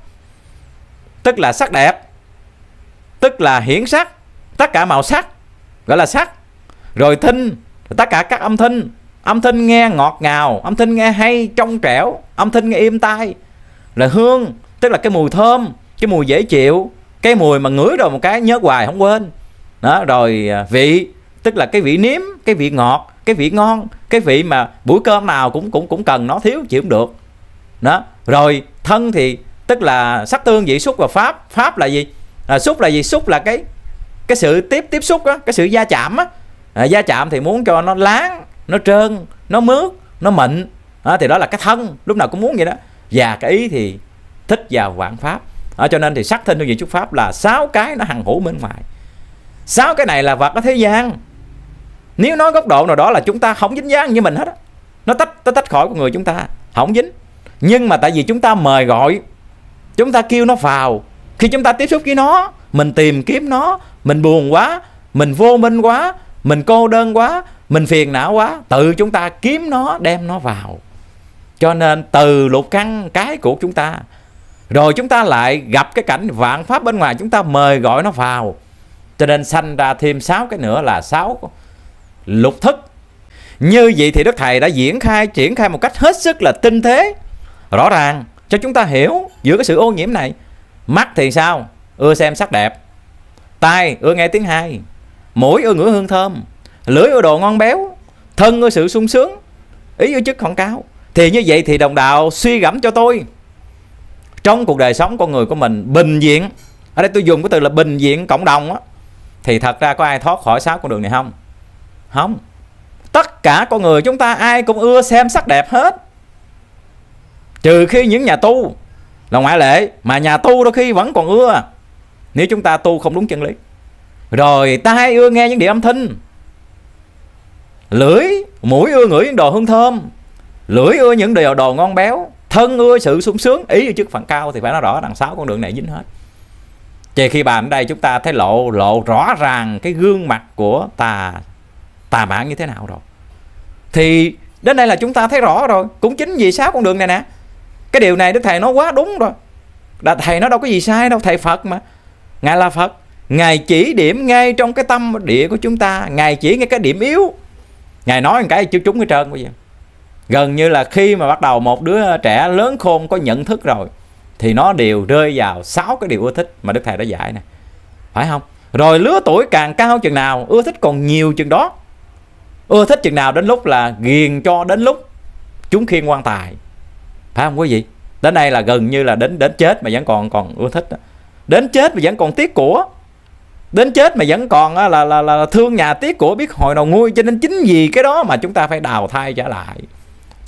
tức là sắc đẹp tức là hiển sắc tất cả màu sắc gọi là sắc rồi thinh tất cả các âm thanh âm thanh nghe ngọt ngào âm thanh nghe hay trong trẻo âm thanh nghe im tai là hương tức là cái mùi thơm cái mùi dễ chịu cái mùi mà ngửi rồi một cái nhớ hoài không quên đó rồi à, vị tức là cái vị nếm cái vị ngọt cái vị ngon cái vị mà buổi cơm nào cũng cũng cũng cần nó thiếu chịu cũng được đó rồi thân thì tức là sắc tương vị xúc và pháp pháp là gì à, xúc là gì xúc là cái cái sự tiếp tiếp xúc á, cái sự gia chạm á à, gia chạm thì muốn cho nó láng nó trơn nó mướt nó mịn à, thì đó là cái thân lúc nào cũng muốn vậy đó và cái ý thì thích vào vạn pháp à, cho nên thì sắc thân hương vị xúc pháp là sáu cái nó hằng hữu bên ngoài sáu cái này là vật ở thế gian nếu nói góc độ nào đó là chúng ta không dính dáng như mình hết á nó tách nó tách khỏi con người chúng ta không dính nhưng mà tại vì chúng ta mời gọi chúng ta kêu nó vào khi chúng ta tiếp xúc với nó mình tìm kiếm nó mình buồn quá mình vô minh quá mình cô đơn quá mình phiền não quá tự chúng ta kiếm nó đem nó vào cho nên từ lục căn cái của chúng ta rồi chúng ta lại gặp cái cảnh vạn pháp bên ngoài chúng ta mời gọi nó vào cho nên sanh ra thêm sáu cái nữa là sáu lục thức như vậy thì đức thầy đã diễn khai triển khai một cách hết sức là tinh thế, rõ ràng cho chúng ta hiểu giữa cái sự ô nhiễm này mắt thì sao ưa xem sắc đẹp tai ưa nghe tiếng hay mũi ưa ngửi hương thơm lưỡi ưa đồ ngon béo thân ưa sự sung sướng ý ưa chức khoảng cao thì như vậy thì đồng đạo suy gẫm cho tôi trong cuộc đời sống con người của mình bình diện ở đây tôi dùng cái từ là bình diện cộng đồng á thì thật ra có ai thoát khỏi sáu con đường này không không tất cả con người chúng ta ai cũng ưa xem sắc đẹp hết trừ khi những nhà tu là ngoại lệ mà nhà tu đôi khi vẫn còn ưa nếu chúng ta tu không đúng chân lý rồi tai ưa nghe những điều âm thanh lưỡi mũi ưa ngửi những đồ hương thơm lưỡi ưa những điều đồ ngon béo thân ưa sự sung sướng ý ở chức phận cao thì phải nói rõ đằng sau con đường này dính hết Chề khi bàn đây chúng ta thấy lộ lộ rõ ràng cái gương mặt của tà tà mạng như thế nào rồi. Thì đến đây là chúng ta thấy rõ rồi, cũng chính vì sao con đường này nè. Cái điều này Đức thầy nói quá đúng rồi. là thầy nó đâu có gì sai đâu, thầy Phật mà. Ngài là Phật, ngài chỉ điểm ngay trong cái tâm địa của chúng ta, ngài chỉ ngay cái điểm yếu. Ngài nói một cái chưa trúng cái trơn bây giờ gần như là khi mà bắt đầu một đứa trẻ lớn khôn có nhận thức rồi thì nó đều rơi vào sáu cái điều ưa thích mà đức thầy đã dạy nè phải không rồi lứa tuổi càng cao chừng nào ưa thích còn nhiều chừng đó ưa thích chừng nào đến lúc là ghiền cho đến lúc chúng khiên quan tài phải không quý vị đến đây là gần như là đến đến chết mà vẫn còn còn ưa thích đến chết mà vẫn còn tiếc của đến chết mà vẫn còn là là, là, là thương nhà tiếc của biết hồi nào nguôi cho nên chính vì cái đó mà chúng ta phải đào thai trở lại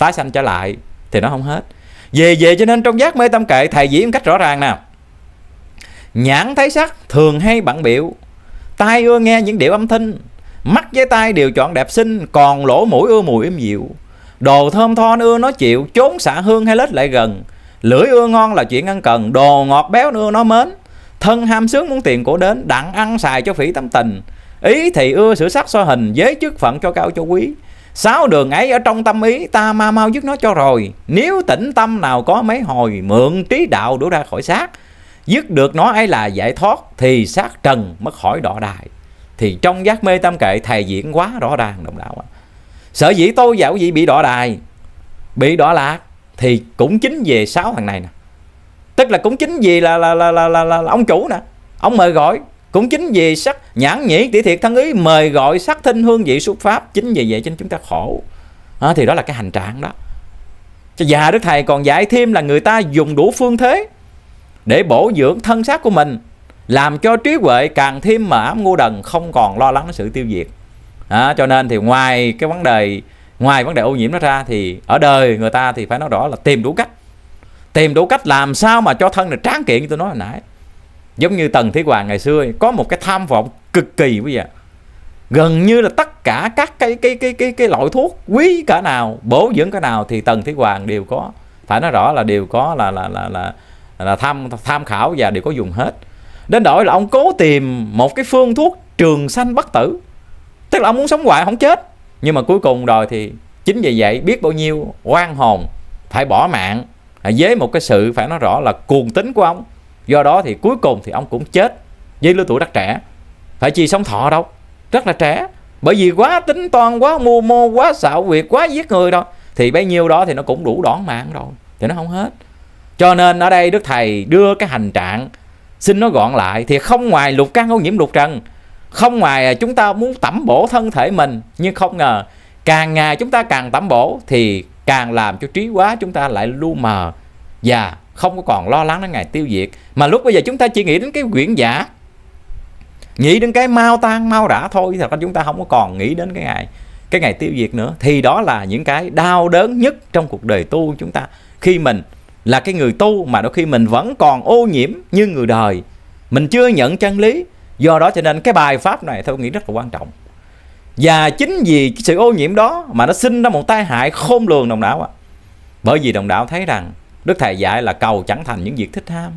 tái sanh trở lại thì nó không hết về về cho nên trong giác mê tâm kệ thầy diễn cách rõ ràng nào nhãn thấy sắc thường hay bận biểu tai ưa nghe những điệu âm thanh mắt với tai đều chọn đẹp xinh còn lỗ mũi ưa mùi im dịu đồ thơm tho ưa nó chịu trốn xạ hương hay lết lại gần lưỡi ưa ngon là chuyện ăn cần đồ ngọt béo ưa nó mến thân ham sướng muốn tiền của đến đặng ăn xài cho phỉ tâm tình ý thì ưa sửa sắc so hình giới chức phận cho cao cho quý Sáu đường ấy ở trong tâm ý ta ma mau dứt nó cho rồi Nếu tỉnh tâm nào có mấy hồi Mượn trí đạo đổ ra khỏi xác Dứt được nó ấy là giải thoát Thì xác trần mất khỏi đỏ đài Thì trong giác mê tâm kệ Thầy diễn quá rõ ràng đồng đạo Sở dĩ tôi dạo gì bị đỏ đài Bị đỏ lạc Thì cũng chính về sáu thằng này nè Tức là cũng chính vì là là, là, là, là, là, là ông chủ nè Ông mời gọi cũng chính vì sắc nhãn nhĩ tỷ thiệt thân ý mời gọi sắc thinh hương vị xuất pháp chính vì vậy chính chúng ta khổ à, thì đó là cái hành trạng đó già đức thầy còn dạy thêm là người ta dùng đủ phương thế để bổ dưỡng thân xác của mình làm cho trí huệ càng thêm mà ám ngu đần không còn lo lắng đến sự tiêu diệt à, cho nên thì ngoài cái vấn đề ngoài vấn đề ô nhiễm nó ra thì ở đời người ta thì phải nói rõ là tìm đủ cách tìm đủ cách làm sao mà cho thân này tráng kiện như tôi nói hồi nãy giống như tần thế hoàng ngày xưa có một cái tham vọng cực kỳ bây giờ gần như là tất cả các cái cái cái cái cái loại thuốc quý cả nào bổ dưỡng cả nào thì tần thế hoàng đều có phải nói rõ là đều có là là là là là tham tham khảo và đều có dùng hết đến đổi là ông cố tìm một cái phương thuốc trường sanh bất tử tức là ông muốn sống hoài không chết nhưng mà cuối cùng rồi thì chính vì vậy biết bao nhiêu oan hồn phải bỏ mạng với một cái sự phải nói rõ là cuồng tính của ông do đó thì cuối cùng thì ông cũng chết với lứa tuổi rất trẻ phải chi sống thọ đâu rất là trẻ bởi vì quá tính toan quá mưu mô quá xạo quyệt quá giết người đó, thì bấy nhiêu đó thì nó cũng đủ đón mạng rồi thì nó không hết cho nên ở đây đức thầy đưa cái hành trạng xin nó gọn lại thì không ngoài lục căn ô nhiễm lục trần không ngoài chúng ta muốn tẩm bổ thân thể mình nhưng không ngờ càng ngày chúng ta càng tẩm bổ thì càng làm cho trí quá chúng ta lại lu mờ và không có còn lo lắng đến ngày tiêu diệt mà lúc bây giờ chúng ta chỉ nghĩ đến cái quyển giả nghĩ đến cái mau tan mau rã thôi thì chúng ta không có còn nghĩ đến cái ngày cái ngày tiêu diệt nữa thì đó là những cái đau đớn nhất trong cuộc đời tu chúng ta khi mình là cái người tu mà đôi khi mình vẫn còn ô nhiễm như người đời mình chưa nhận chân lý do đó cho nên cái bài pháp này tôi nghĩ rất là quan trọng và chính vì cái sự ô nhiễm đó mà nó sinh ra một tai hại khôn lường đồng đạo ạ à. bởi vì đồng đạo thấy rằng Đức Thầy dạy là cầu chẳng thành những việc thích ham.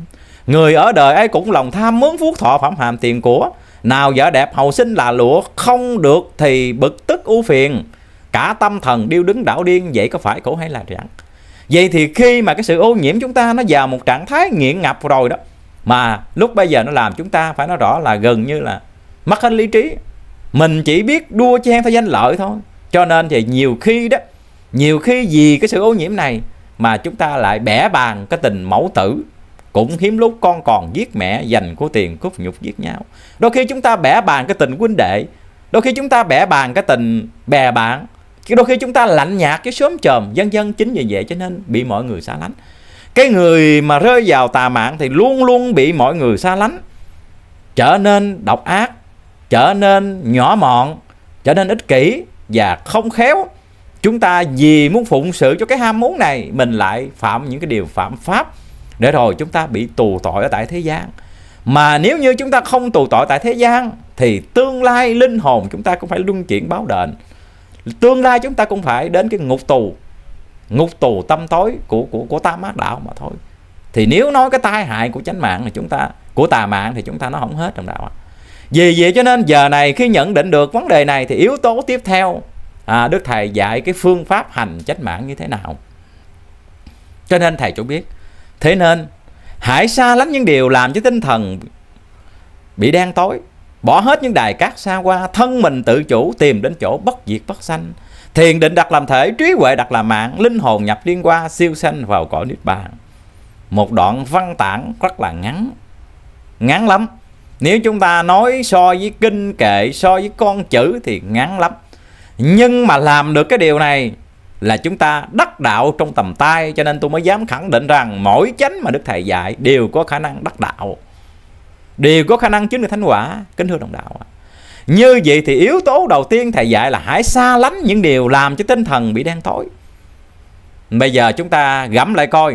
Người ở đời ấy cũng lòng tham mướn phước thọ phẩm hàm tiền của. Nào vợ đẹp hầu sinh là lụa, không được thì bực tức u phiền. Cả tâm thần điêu đứng đảo điên, vậy có phải khổ hay là chẳng? Vậy thì khi mà cái sự ô nhiễm chúng ta nó vào một trạng thái nghiện ngập rồi đó. Mà lúc bây giờ nó làm chúng ta phải nói rõ là gần như là mất hết lý trí. Mình chỉ biết đua chen theo danh lợi thôi. Cho nên thì nhiều khi đó, nhiều khi vì cái sự ô nhiễm này mà chúng ta lại bẻ bàn cái tình mẫu tử cũng hiếm lúc con còn giết mẹ dành của tiền cướp nhục giết nhau đôi khi chúng ta bẻ bàn cái tình huynh đệ đôi khi chúng ta bẻ bàn cái tình bè bạn đôi khi chúng ta lạnh nhạt cái sớm chờm dân dân chính vì vậy cho nên bị mọi người xa lánh cái người mà rơi vào tà mạng thì luôn luôn bị mọi người xa lánh trở nên độc ác trở nên nhỏ mọn trở nên ích kỷ và không khéo chúng ta vì muốn phụng sự cho cái ham muốn này mình lại phạm những cái điều phạm pháp để rồi chúng ta bị tù tội ở tại thế gian mà nếu như chúng ta không tù tội tại thế gian thì tương lai linh hồn chúng ta cũng phải luân chuyển báo đền tương lai chúng ta cũng phải đến cái ngục tù ngục tù tâm tối của của của tam ác đạo mà thôi thì nếu nói cái tai hại của chánh mạng thì chúng ta của tà mạng thì chúng ta nó không hết trong đạo vì vậy cho nên giờ này khi nhận định được vấn đề này thì yếu tố tiếp theo à, đức thầy dạy cái phương pháp hành chánh mạng như thế nào cho nên thầy cho biết thế nên hãy xa lánh những điều làm cho tinh thần bị đen tối bỏ hết những đài cát xa qua thân mình tự chủ tìm đến chỗ bất diệt bất sanh thiền định đặt làm thể trí huệ đặt làm mạng linh hồn nhập liên qua siêu sanh vào cõi niết bàn một đoạn văn tản rất là ngắn ngắn lắm nếu chúng ta nói so với kinh kệ so với con chữ thì ngắn lắm nhưng mà làm được cái điều này là chúng ta đắc đạo trong tầm tay cho nên tôi mới dám khẳng định rằng mỗi chánh mà đức thầy dạy đều có khả năng đắc đạo đều có khả năng chứng được thánh quả kính thưa đồng đạo như vậy thì yếu tố đầu tiên thầy dạy là hãy xa lánh những điều làm cho tinh thần bị đen tối bây giờ chúng ta gẫm lại coi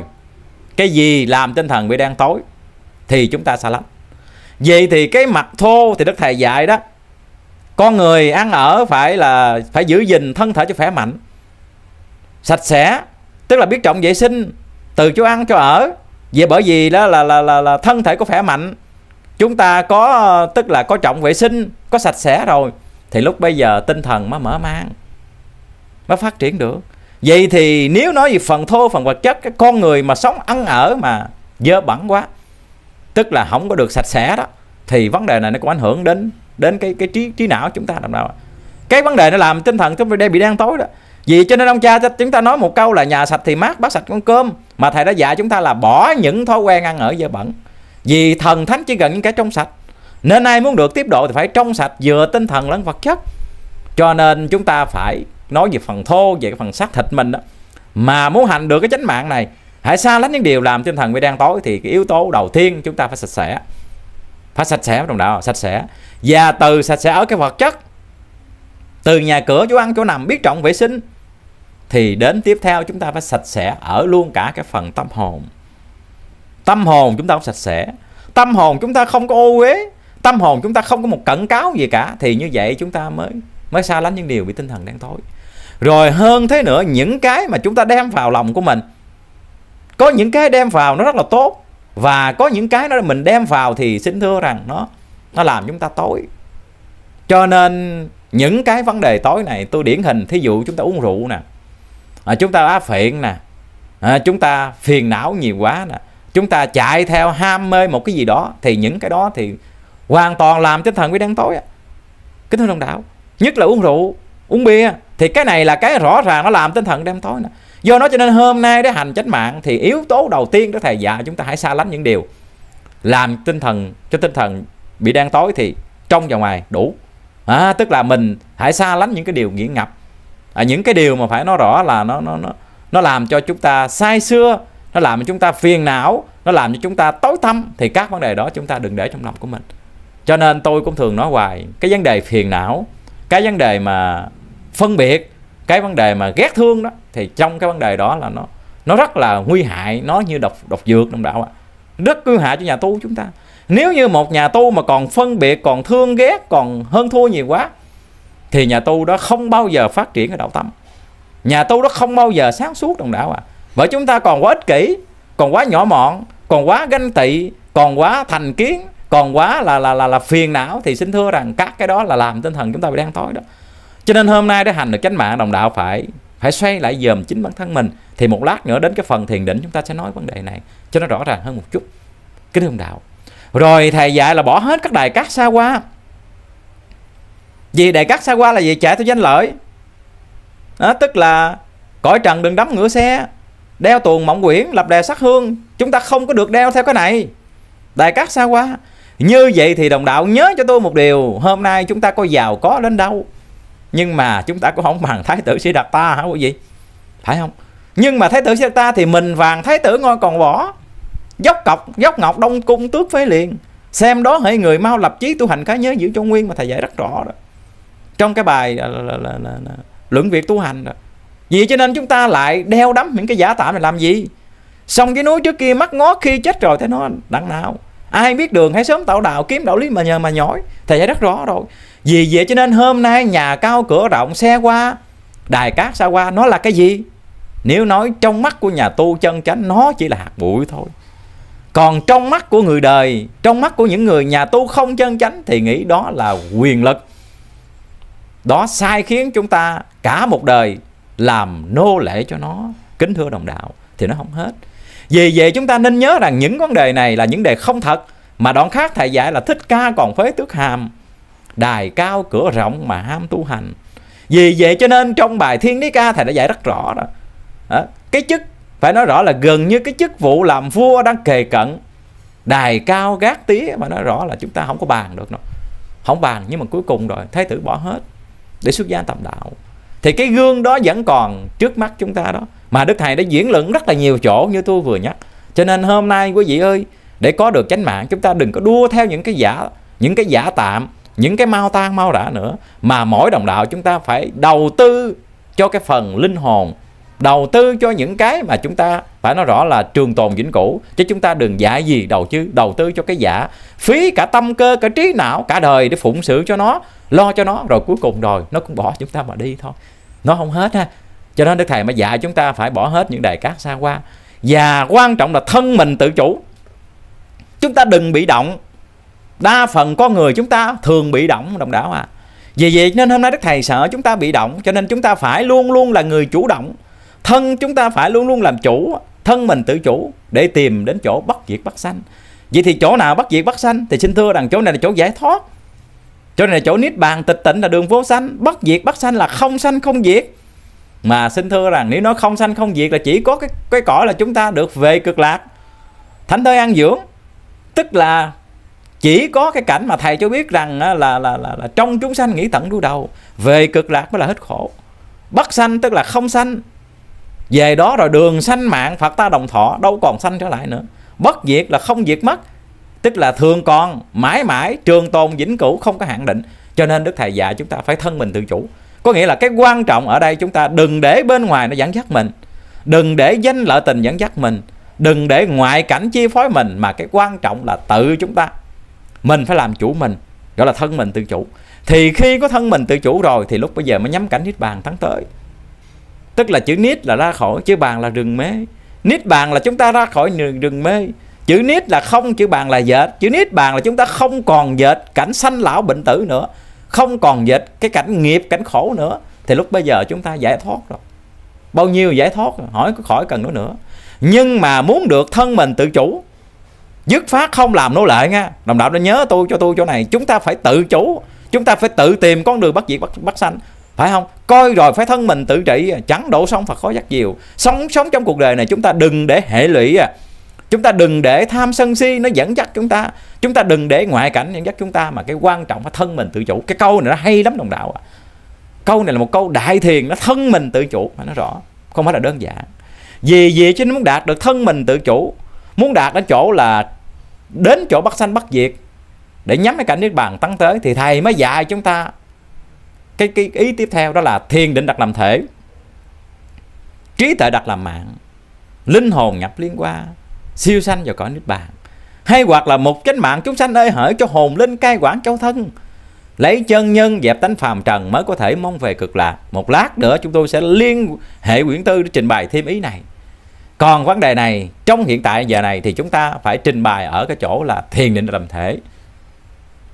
cái gì làm tinh thần bị đen tối thì chúng ta xa lánh vậy thì cái mặt thô thì đức thầy dạy đó con người ăn ở phải là phải giữ gìn thân thể cho khỏe mạnh sạch sẽ tức là biết trọng vệ sinh từ chỗ ăn cho ở vậy bởi vì đó là là là, là thân thể có khỏe mạnh chúng ta có tức là có trọng vệ sinh có sạch sẽ rồi thì lúc bây giờ tinh thần mới mở mang mới phát triển được vậy thì nếu nói về phần thô phần vật chất cái con người mà sống ăn ở mà dơ bẩn quá tức là không có được sạch sẽ đó thì vấn đề này nó cũng ảnh hưởng đến đến cái cái trí trí não chúng ta làm nào cái vấn đề nó làm tinh thần chúng ta bị đen tối đó vì cho nên ông cha chúng ta nói một câu là nhà sạch thì mát bát sạch con cơm mà thầy đã dạy chúng ta là bỏ những thói quen ăn ở dơ bẩn vì thần thánh chỉ cần những cái trong sạch nên ai muốn được tiếp độ thì phải trong sạch vừa tinh thần lẫn vật chất cho nên chúng ta phải nói về phần thô về phần xác thịt mình đó mà muốn hành được cái chánh mạng này hãy xa lánh những điều làm tinh thần bị đen tối thì cái yếu tố đầu tiên chúng ta phải sạch sẽ phải sạch sẽ đồng đạo sạch sẽ và từ sạch sẽ ở cái vật chất từ nhà cửa chỗ ăn chỗ nằm biết trọng vệ sinh thì đến tiếp theo chúng ta phải sạch sẽ ở luôn cả cái phần tâm hồn tâm hồn chúng ta không sạch sẽ tâm hồn chúng ta không có ô uế tâm hồn chúng ta không có một cẩn cáo gì cả thì như vậy chúng ta mới mới xa lánh những điều bị tinh thần đen tối rồi hơn thế nữa những cái mà chúng ta đem vào lòng của mình có những cái đem vào nó rất là tốt và có những cái đó mình đem vào thì xin thưa rằng nó nó làm chúng ta tối cho nên những cái vấn đề tối này tôi điển hình thí dụ chúng ta uống rượu nè à, chúng ta á phiện nè à, chúng ta phiền não nhiều quá nè chúng ta chạy theo ham mê một cái gì đó thì những cái đó thì hoàn toàn làm tinh thần quý đen tối kính thưa đồng đảo nhất là uống rượu uống bia thì cái này là cái rõ ràng nó làm tinh thần đen tối nè do đó cho nên hôm nay để hành chánh mạng thì yếu tố đầu tiên đó thầy dạy chúng ta hãy xa lánh những điều làm tinh thần cho tinh thần bị đen tối thì trong và ngoài đủ à, tức là mình hãy xa lánh những cái điều nghiện ngập à, những cái điều mà phải nói rõ là nó nó nó nó làm cho chúng ta sai xưa nó làm cho chúng ta phiền não nó làm cho chúng ta tối tâm thì các vấn đề đó chúng ta đừng để trong lòng của mình cho nên tôi cũng thường nói hoài cái vấn đề phiền não cái vấn đề mà phân biệt cái vấn đề mà ghét thương đó thì trong cái vấn đề đó là nó nó rất là nguy hại nó như độc độc dược đồng đạo ạ rất nguy hại cho nhà tu chúng ta nếu như một nhà tu mà còn phân biệt còn thương ghét còn hơn thua nhiều quá thì nhà tu đó không bao giờ phát triển cái đạo tâm nhà tu đó không bao giờ sáng suốt đồng đạo ạ à. bởi chúng ta còn quá ích kỷ còn quá nhỏ mọn còn quá ganh tị còn quá thành kiến còn quá là là là là phiền não thì xin thưa rằng các cái đó là làm tinh thần chúng ta bị đen tối đó cho nên hôm nay để hành được chánh mạng đồng đạo phải phải xoay lại dòm chính bản thân mình thì một lát nữa đến cái phần thiền định chúng ta sẽ nói vấn đề này cho nó rõ ràng hơn một chút kính thưa ông đạo rồi thầy dạy là bỏ hết các đài cát xa qua vì đài cát xa qua là gì chạy theo danh lợi đó, tức là cõi trần đừng đắm ngửa xe đeo tuồng mộng quyển lập đè sắc hương chúng ta không có được đeo theo cái này đài cát xa qua như vậy thì đồng đạo nhớ cho tôi một điều hôm nay chúng ta có giàu có đến đâu nhưng mà chúng ta cũng không bằng thái tử Siddhartha hả quý vị phải không nhưng mà thái tử Siddhartha thì mình vàng thái tử ngôi còn bỏ dốc cọc dốc ngọc đông cung tước phế liền xem đó hãy người mau lập chí tu hành cái nhớ giữ cho nguyên mà thầy dạy rất rõ đó trong cái bài là, là, là, là, là, luận việc tu hành đó. vì cho nên chúng ta lại đeo đắm những cái giả tạm này làm gì xong cái núi trước kia mắt ngó khi chết rồi thế nó đặng nào ai biết đường hãy sớm tạo đạo kiếm đạo lý mà nhờ mà nhỏi thầy dạy rất rõ rồi vì vậy cho nên hôm nay nhà cao cửa rộng xe qua đài cát xa qua nó là cái gì nếu nói trong mắt của nhà tu chân chánh nó chỉ là hạt bụi thôi còn trong mắt của người đời trong mắt của những người nhà tu không chân chánh thì nghĩ đó là quyền lực đó sai khiến chúng ta cả một đời làm nô lệ cho nó kính thưa đồng đạo thì nó không hết vì vậy chúng ta nên nhớ rằng những vấn đề này là những đề không thật mà đoạn khác thầy dạy là thích ca còn phế tước hàm đài cao cửa rộng mà ham tu hành vì vậy cho nên trong bài thiên lý ca thầy đã dạy rất rõ đó à, cái chức phải nói rõ là gần như cái chức vụ làm vua đang kề cận đài cao gác tía mà nói rõ là chúng ta không có bàn được đâu không bàn nhưng mà cuối cùng rồi thái tử bỏ hết để xuất gia tầm đạo thì cái gương đó vẫn còn trước mắt chúng ta đó mà đức thầy đã diễn luận rất là nhiều chỗ như tôi vừa nhắc cho nên hôm nay quý vị ơi để có được chánh mạng chúng ta đừng có đua theo những cái giả những cái giả tạm những cái mau tan mau rã nữa mà mỗi đồng đạo chúng ta phải đầu tư cho cái phần linh hồn đầu tư cho những cái mà chúng ta phải nói rõ là trường tồn vĩnh cửu chứ chúng ta đừng giả gì đầu chứ đầu tư cho cái giả phí cả tâm cơ cả trí não cả đời để phụng sự cho nó lo cho nó rồi cuối cùng rồi nó cũng bỏ chúng ta mà đi thôi nó không hết ha cho nên đức thầy mà dạy chúng ta phải bỏ hết những đài cát xa qua và quan trọng là thân mình tự chủ chúng ta đừng bị động đa phần con người chúng ta thường bị động đồng đảo à vì vậy nên hôm nay đức thầy sợ chúng ta bị động cho nên chúng ta phải luôn luôn là người chủ động thân chúng ta phải luôn luôn làm chủ thân mình tự chủ để tìm đến chỗ bất diệt bất sanh vậy thì chỗ nào bất diệt bất sanh thì xin thưa rằng chỗ này là chỗ giải thoát chỗ này là chỗ niết bàn tịch tịnh là đường vô sanh bất diệt bất sanh là không sanh không diệt mà xin thưa rằng nếu nó không sanh không diệt là chỉ có cái cái cõi là chúng ta được về cực lạc thánh thơi ăn dưỡng tức là chỉ có cái cảnh mà thầy cho biết rằng là là là, là, là trong chúng sanh nghĩ tận đu đầu về cực lạc mới là hết khổ bất sanh tức là không sanh về đó rồi đường sanh mạng phật ta đồng thọ đâu còn sanh trở lại nữa bất diệt là không diệt mất tức là thường còn mãi mãi trường tồn vĩnh cửu không có hạn định cho nên đức thầy dạy chúng ta phải thân mình tự chủ có nghĩa là cái quan trọng ở đây chúng ta đừng để bên ngoài nó dẫn dắt mình đừng để danh lợi tình dẫn dắt mình đừng để ngoại cảnh chi phối mình mà cái quan trọng là tự chúng ta mình phải làm chủ mình gọi là thân mình tự chủ thì khi có thân mình tự chủ rồi thì lúc bây giờ mới nhắm cảnh niết bàn thắng tới tức là chữ niết là ra khỏi chữ bàn là rừng mê niết bàn là chúng ta ra khỏi rừng mê chữ niết là không chữ bàn là dệt chữ niết bàn là chúng ta không còn dệt cảnh sanh lão bệnh tử nữa không còn dệt cái cảnh nghiệp cảnh khổ nữa thì lúc bây giờ chúng ta giải thoát rồi bao nhiêu giải thoát rồi, hỏi khỏi cần nữa nữa nhưng mà muốn được thân mình tự chủ dứt phát không làm nô lệ nha đồng đạo đã nhớ tôi cho tôi chỗ này chúng ta phải tự chủ chúng ta phải tự tìm con đường bắt diệt bắt, bắt sanh phải không coi rồi phải thân mình tự trị chẳng đổ xong phật khó dắt diều sống sống trong cuộc đời này chúng ta đừng để hệ lụy à. chúng ta đừng để tham sân si nó dẫn dắt chúng ta chúng ta đừng để ngoại cảnh dẫn dắt chúng ta mà cái quan trọng phải thân mình tự chủ cái câu này nó hay lắm đồng đạo à. câu này là một câu đại thiền nó thân mình tự chủ mà nó rõ không phải là đơn giản vì gì chứ nó muốn đạt được thân mình tự chủ muốn đạt đến chỗ là đến chỗ bắt sanh bắt diệt để nhắm cái cảnh niết bàn tăng tới thì thầy mới dạy chúng ta cái, cái ý tiếp theo đó là thiền định đặt làm thể trí tuệ đặt làm mạng linh hồn nhập liên qua siêu sanh vào cõi niết bàn hay hoặc là một chánh mạng chúng sanh ơi hỡi cho hồn linh cai quản châu thân lấy chân nhân dẹp tánh phàm trần mới có thể mong về cực lạc một lát nữa chúng tôi sẽ liên hệ quyển tư để trình bày thêm ý này còn vấn đề này trong hiện tại giờ này thì chúng ta phải trình bày ở cái chỗ là thiền định làm thể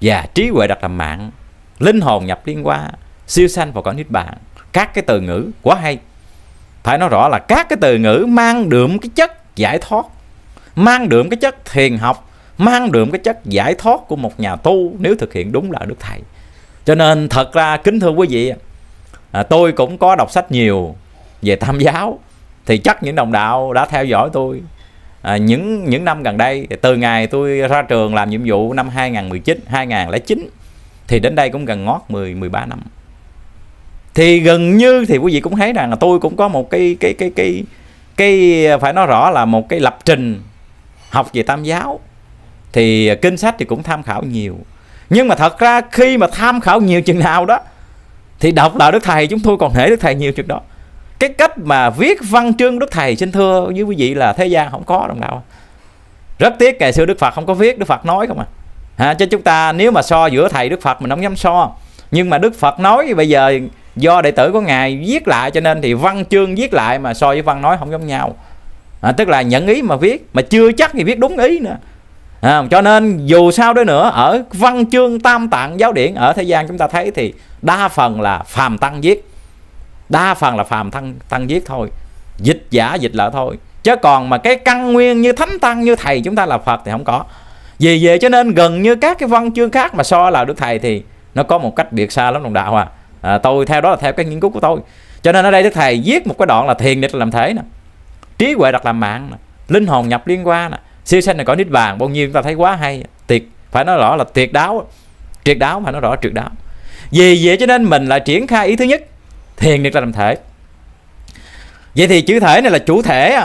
và trí huệ đặt làm mạng linh hồn nhập liên qua siêu sanh và cõi niết bàn các cái từ ngữ quá hay phải nói rõ là các cái từ ngữ mang đượm cái chất giải thoát mang đượm cái chất thiền học mang đượm cái chất giải thoát của một nhà tu nếu thực hiện đúng là đức thầy cho nên thật ra kính thưa quý vị à, tôi cũng có đọc sách nhiều về tam giáo thì chắc những đồng đạo đã theo dõi tôi à, những những năm gần đây từ ngày tôi ra trường làm nhiệm vụ năm 2019 2009 thì đến đây cũng gần ngót 10 13 năm thì gần như thì quý vị cũng thấy rằng là tôi cũng có một cái cái cái cái cái phải nói rõ là một cái lập trình học về tam giáo thì kinh sách thì cũng tham khảo nhiều nhưng mà thật ra khi mà tham khảo nhiều chừng nào đó thì đọc đạo đức thầy chúng tôi còn thể đức thầy nhiều chừng đó cái cách mà viết văn chương đức thầy xin thưa với quý vị là thế gian không có đồng đạo rất tiếc ngày xưa đức phật không có viết đức phật nói không à ha, chứ chúng ta nếu mà so giữa thầy đức phật mình không dám so nhưng mà đức phật nói bây giờ do đệ tử của ngài viết lại cho nên thì văn chương viết lại mà so với văn nói không giống nhau à, tức là nhận ý mà viết mà chưa chắc thì viết đúng ý nữa à, cho nên dù sao đó nữa ở văn chương tam tạng giáo điển ở thế gian chúng ta thấy thì đa phần là phàm tăng viết đa phần là phàm thân thân giết thôi dịch giả dịch lợ thôi chứ còn mà cái căn nguyên như thánh tăng như thầy chúng ta là phật thì không có vì vậy cho nên gần như các cái văn chương khác mà so là đức thầy thì nó có một cách biệt xa lắm đồng đạo à. à tôi theo đó là theo cái nghiên cứu của tôi cho nên ở đây đức thầy viết một cái đoạn là thiền địch làm thế nè trí huệ đặt làm mạng nè linh hồn nhập liên quan nè siêu sanh này có nít vàng bao nhiêu chúng ta thấy quá hay tuyệt phải nói rõ là tuyệt đáo tuyệt đáo phải nói rõ tuyệt đáo vì vậy cho nên mình là triển khai ý thứ nhất thiền được là làm thể vậy thì chữ thể này là chủ thể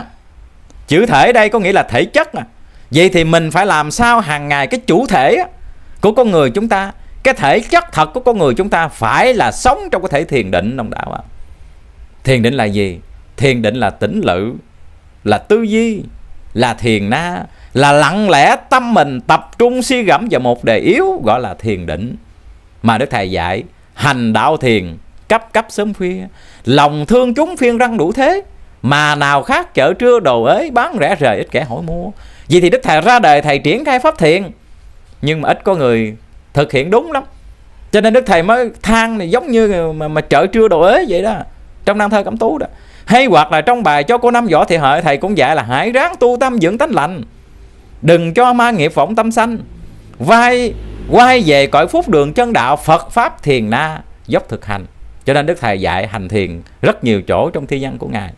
chữ thể đây có nghĩa là thể chất vậy thì mình phải làm sao hàng ngày cái chủ thể của con người chúng ta cái thể chất thật của con người chúng ta phải là sống trong cái thể thiền định đồng đạo ạ thiền định là gì thiền định là tĩnh lự là tư duy là thiền na là lặng lẽ tâm mình tập trung suy gẫm vào một đề yếu gọi là thiền định mà đức thầy dạy hành đạo thiền cấp cấp sớm khuya lòng thương chúng phiên răng đủ thế mà nào khác chợ trưa đồ ấy bán rẻ rời ít kẻ hỏi mua vì thì đức thầy ra đời thầy triển khai pháp thiện nhưng mà ít có người thực hiện đúng lắm cho nên đức thầy mới than này giống như mà, mà chợ trưa đồ ấy vậy đó trong năng thơ cẩm tú đó hay hoặc là trong bài cho cô năm võ thì hợi thầy cũng dạy là hãy ráng tu tâm dưỡng tánh lành đừng cho ma nghiệp vọng tâm sanh vai quay về cõi phúc đường chân đạo phật pháp thiền na dốc thực hành cho nên đức thầy dạy hành thiền rất nhiều chỗ trong thi văn của ngài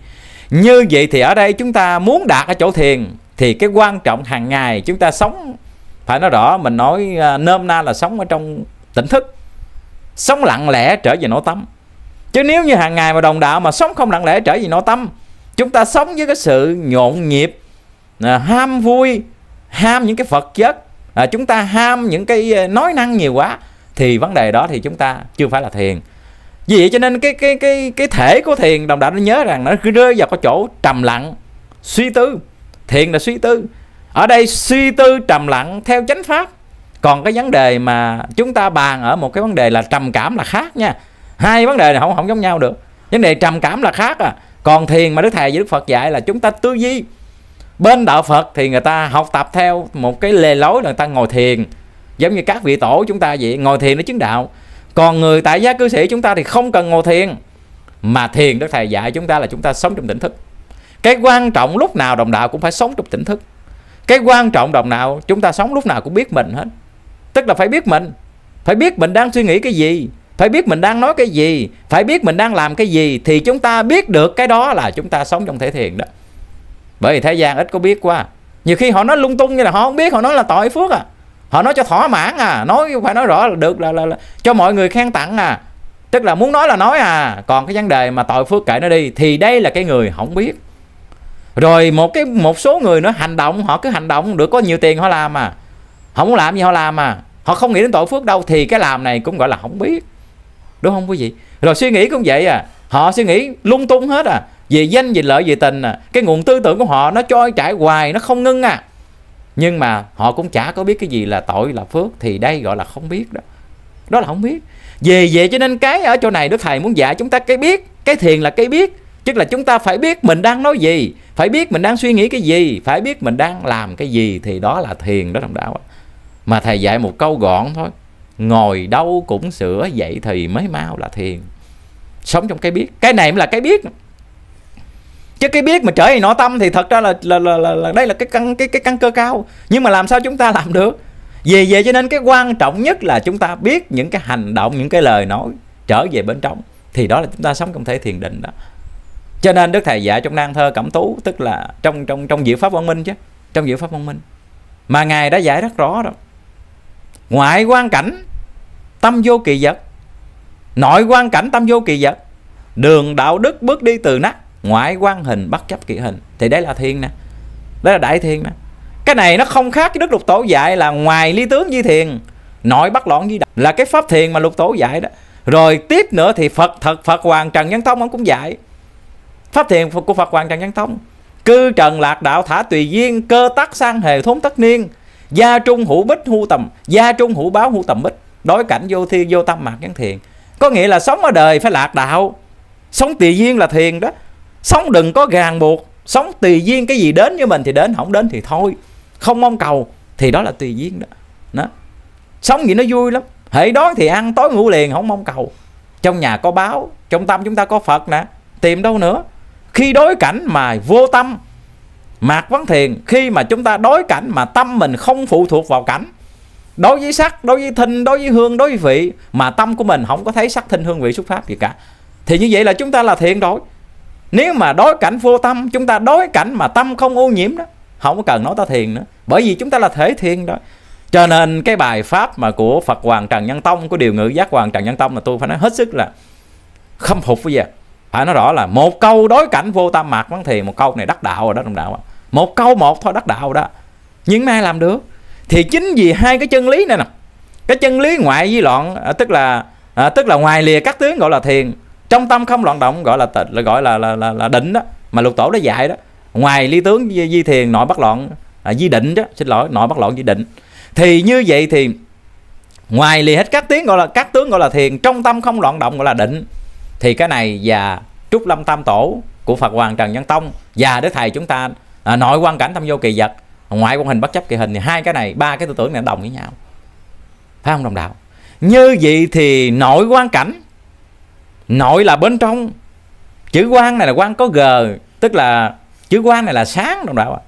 như vậy thì ở đây chúng ta muốn đạt ở chỗ thiền thì cái quan trọng hàng ngày chúng ta sống phải nói rõ mình nói à, nôm na là sống ở trong tỉnh thức sống lặng lẽ trở về nội tâm chứ nếu như hàng ngày mà đồng đạo mà sống không lặng lẽ trở về nội tâm chúng ta sống với cái sự nhộn nhịp à, ham vui ham những cái vật chất à, chúng ta ham những cái nói năng nhiều quá thì vấn đề đó thì chúng ta chưa phải là thiền vì vậy cho nên cái cái cái cái thể của thiền đồng đạo nó nhớ rằng nó cứ rơi vào cái chỗ trầm lặng suy tư thiền là suy tư ở đây suy tư trầm lặng theo chánh pháp còn cái vấn đề mà chúng ta bàn ở một cái vấn đề là trầm cảm là khác nha hai vấn đề này không không giống nhau được vấn đề trầm cảm là khác à còn thiền mà đức thầy với đức phật dạy là chúng ta tư duy bên đạo phật thì người ta học tập theo một cái lề lối là người ta ngồi thiền giống như các vị tổ chúng ta vậy ngồi thiền để chứng đạo còn người tại gia cư sĩ chúng ta thì không cần ngồi thiền mà thiền đức thầy dạy chúng ta là chúng ta sống trong tỉnh thức cái quan trọng lúc nào đồng đạo cũng phải sống trong tỉnh thức cái quan trọng đồng đạo chúng ta sống lúc nào cũng biết mình hết tức là phải biết mình phải biết mình đang suy nghĩ cái gì phải biết mình đang nói cái gì phải biết mình đang làm cái gì thì chúng ta biết được cái đó là chúng ta sống trong thể thiền đó bởi vì thế gian ít có biết quá nhiều khi họ nói lung tung như là họ không biết họ nói là tội phước à họ nói cho thỏa mãn à nói phải nói rõ là được là, là, là cho mọi người khen tặng à tức là muốn nói là nói à còn cái vấn đề mà tội phước kệ nó đi thì đây là cái người không biết rồi một cái một số người nữa hành động họ cứ hành động được có nhiều tiền họ làm mà không muốn làm gì họ làm mà họ không nghĩ đến tội phước đâu thì cái làm này cũng gọi là không biết đúng không quý vị rồi suy nghĩ cũng vậy à họ suy nghĩ lung tung hết à về danh về lợi về tình à cái nguồn tư tưởng của họ nó trôi chảy hoài nó không ngưng à nhưng mà họ cũng chả có biết cái gì là tội là phước thì đây gọi là không biết đó đó là không biết về về cho nên cái ở chỗ này đức thầy muốn dạy chúng ta cái biết cái thiền là cái biết tức là chúng ta phải biết mình đang nói gì phải biết mình đang suy nghĩ cái gì phải biết mình đang làm cái gì thì đó là thiền đó đồng đạo mà thầy dạy một câu gọn thôi ngồi đâu cũng sửa dậy thì mới mau là thiền sống trong cái biết cái này mới là cái biết chứ cái biết mà trở về nội tâm thì thật ra là là, là, là, là đây là cái căn cái cái căn cơ cao nhưng mà làm sao chúng ta làm được về về cho nên cái quan trọng nhất là chúng ta biết những cái hành động những cái lời nói trở về bên trong thì đó là chúng ta sống trong thể thiền định đó cho nên đức thầy dạy trong nang thơ cẩm tú tức là trong trong trong diệu pháp văn minh chứ trong diệu pháp văn minh mà ngài đã dạy rất rõ rồi ngoại quan cảnh tâm vô kỳ vật nội quan cảnh tâm vô kỳ vật đường đạo đức bước đi từ nát ngoại quan hình bất chấp kỷ hình thì đây là thiên nè đây là đại thiên nè cái này nó không khác cái đức lục tổ dạy là ngoài lý tướng di thiền nội bất loạn di đạo là cái pháp thiền mà lục tổ dạy đó rồi tiếp nữa thì phật thật phật hoàng trần nhân thông ông cũng dạy pháp thiền của phật hoàng trần nhân thông cư trần lạc đạo thả tùy duyên cơ tắc sang hề thốn tất niên gia trung hữu bích hưu tầm gia trung hữu báo hưu tầm bích đối cảnh vô thi vô tâm mạc nhân thiền có nghĩa là sống ở đời phải lạc đạo sống tùy duyên là thiền đó sống đừng có ràng buộc sống tùy duyên cái gì đến với mình thì đến không đến thì thôi không mong cầu thì đó là tùy duyên đó đó sống gì nó vui lắm hễ đói thì ăn tối ngủ liền không mong cầu trong nhà có báo trong tâm chúng ta có phật nè tìm đâu nữa khi đối cảnh mà vô tâm mạc vấn thiền khi mà chúng ta đối cảnh mà tâm mình không phụ thuộc vào cảnh đối với sắc đối với thinh đối với hương đối với vị mà tâm của mình không có thấy sắc thinh hương vị xuất pháp gì cả thì như vậy là chúng ta là thiện rồi nếu mà đối cảnh vô tâm chúng ta đối cảnh mà tâm không ô nhiễm đó không có cần nói ta thiền nữa bởi vì chúng ta là thể thiền đó cho nên cái bài pháp mà của Phật Hoàng Trần Nhân Tông của điều ngự giác Hoàng Trần Nhân Tông là tôi phải nói hết sức là khâm phục bây giờ phải nói rõ là một câu đối cảnh vô tâm mạc quán thiền một câu này đắc đạo rồi đó đồng đạo một câu một thôi đắc đạo đó nhưng ai làm được thì chính vì hai cái chân lý này nè cái chân lý ngoại di loạn à, tức là à, tức là ngoài lìa các tướng gọi là thiền trong tâm không loạn động gọi là tịnh là gọi là là là, là định đó mà lục tổ đã dạy đó ngoài ly tướng di, di thiền nội bất loạn à, di định đó xin lỗi nội bất loạn di định thì như vậy thì ngoài lì hết các tiếng gọi là các tướng gọi là thiền trong tâm không loạn động gọi là định thì cái này và trúc lâm tam tổ của phật hoàng trần nhân tông và đức thầy chúng ta à, nội quan cảnh tâm vô kỳ vật ngoại quan hình bất chấp kỳ hình thì hai cái này ba cái tư tưởng này đồng với nhau phải không đồng đạo như vậy thì nội quan cảnh nội là bên trong chữ quan này là quan có g tức là chữ quan này là sáng đồng đạo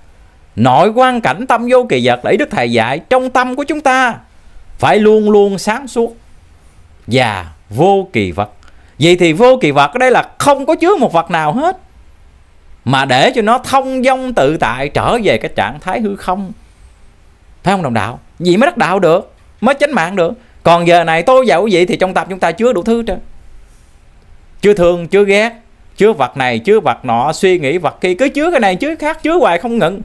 nội quan cảnh tâm vô kỳ vật lấy đức thầy dạy trong tâm của chúng ta phải luôn luôn sáng suốt và vô kỳ vật vậy thì vô kỳ vật ở đây là không có chứa một vật nào hết mà để cho nó thông dong tự tại trở về cái trạng thái hư không phải không đồng đạo gì mới đắc đạo được mới chánh mạng được còn giờ này tôi và quý vị thì trong tập chúng ta chứa đủ thứ trơn chưa thương chưa ghét chứa vật này chứa vật nọ suy nghĩ vật kia cứ chứa cái này chứa khác chứa hoài không ngừng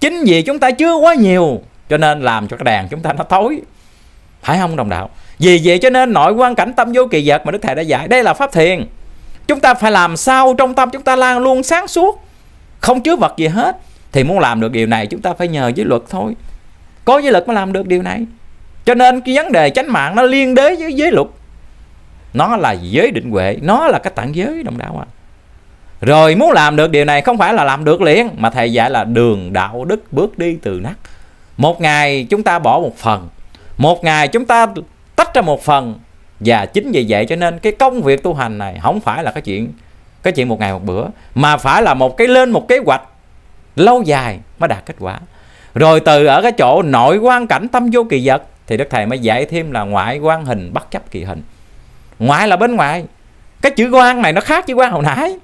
chính vì chúng ta chứa quá nhiều cho nên làm cho cái đàn chúng ta nó tối phải không đồng đạo vì vậy cho nên nội quan cảnh tâm vô kỳ vật mà đức thầy đã dạy đây là pháp thiền chúng ta phải làm sao trong tâm chúng ta lan luôn sáng suốt không chứa vật gì hết thì muốn làm được điều này chúng ta phải nhờ với luật thôi có giới luật mới làm được điều này cho nên cái vấn đề chánh mạng nó liên đới với giới luật nó là giới định huệ nó là cái tạng giới đồng đạo ạ à. rồi muốn làm được điều này không phải là làm được liền mà thầy dạy là đường đạo đức bước đi từ nắt một ngày chúng ta bỏ một phần một ngày chúng ta tách ra một phần và chính vì vậy cho nên cái công việc tu hành này không phải là cái chuyện cái chuyện một ngày một bữa mà phải là một cái lên một kế hoạch lâu dài mới đạt kết quả rồi từ ở cái chỗ nội quan cảnh tâm vô kỳ vật thì đức thầy mới dạy thêm là ngoại quan hình bất chấp kỳ hình ngoại là bên ngoài cái chữ quan này nó khác chữ quan hồi nãy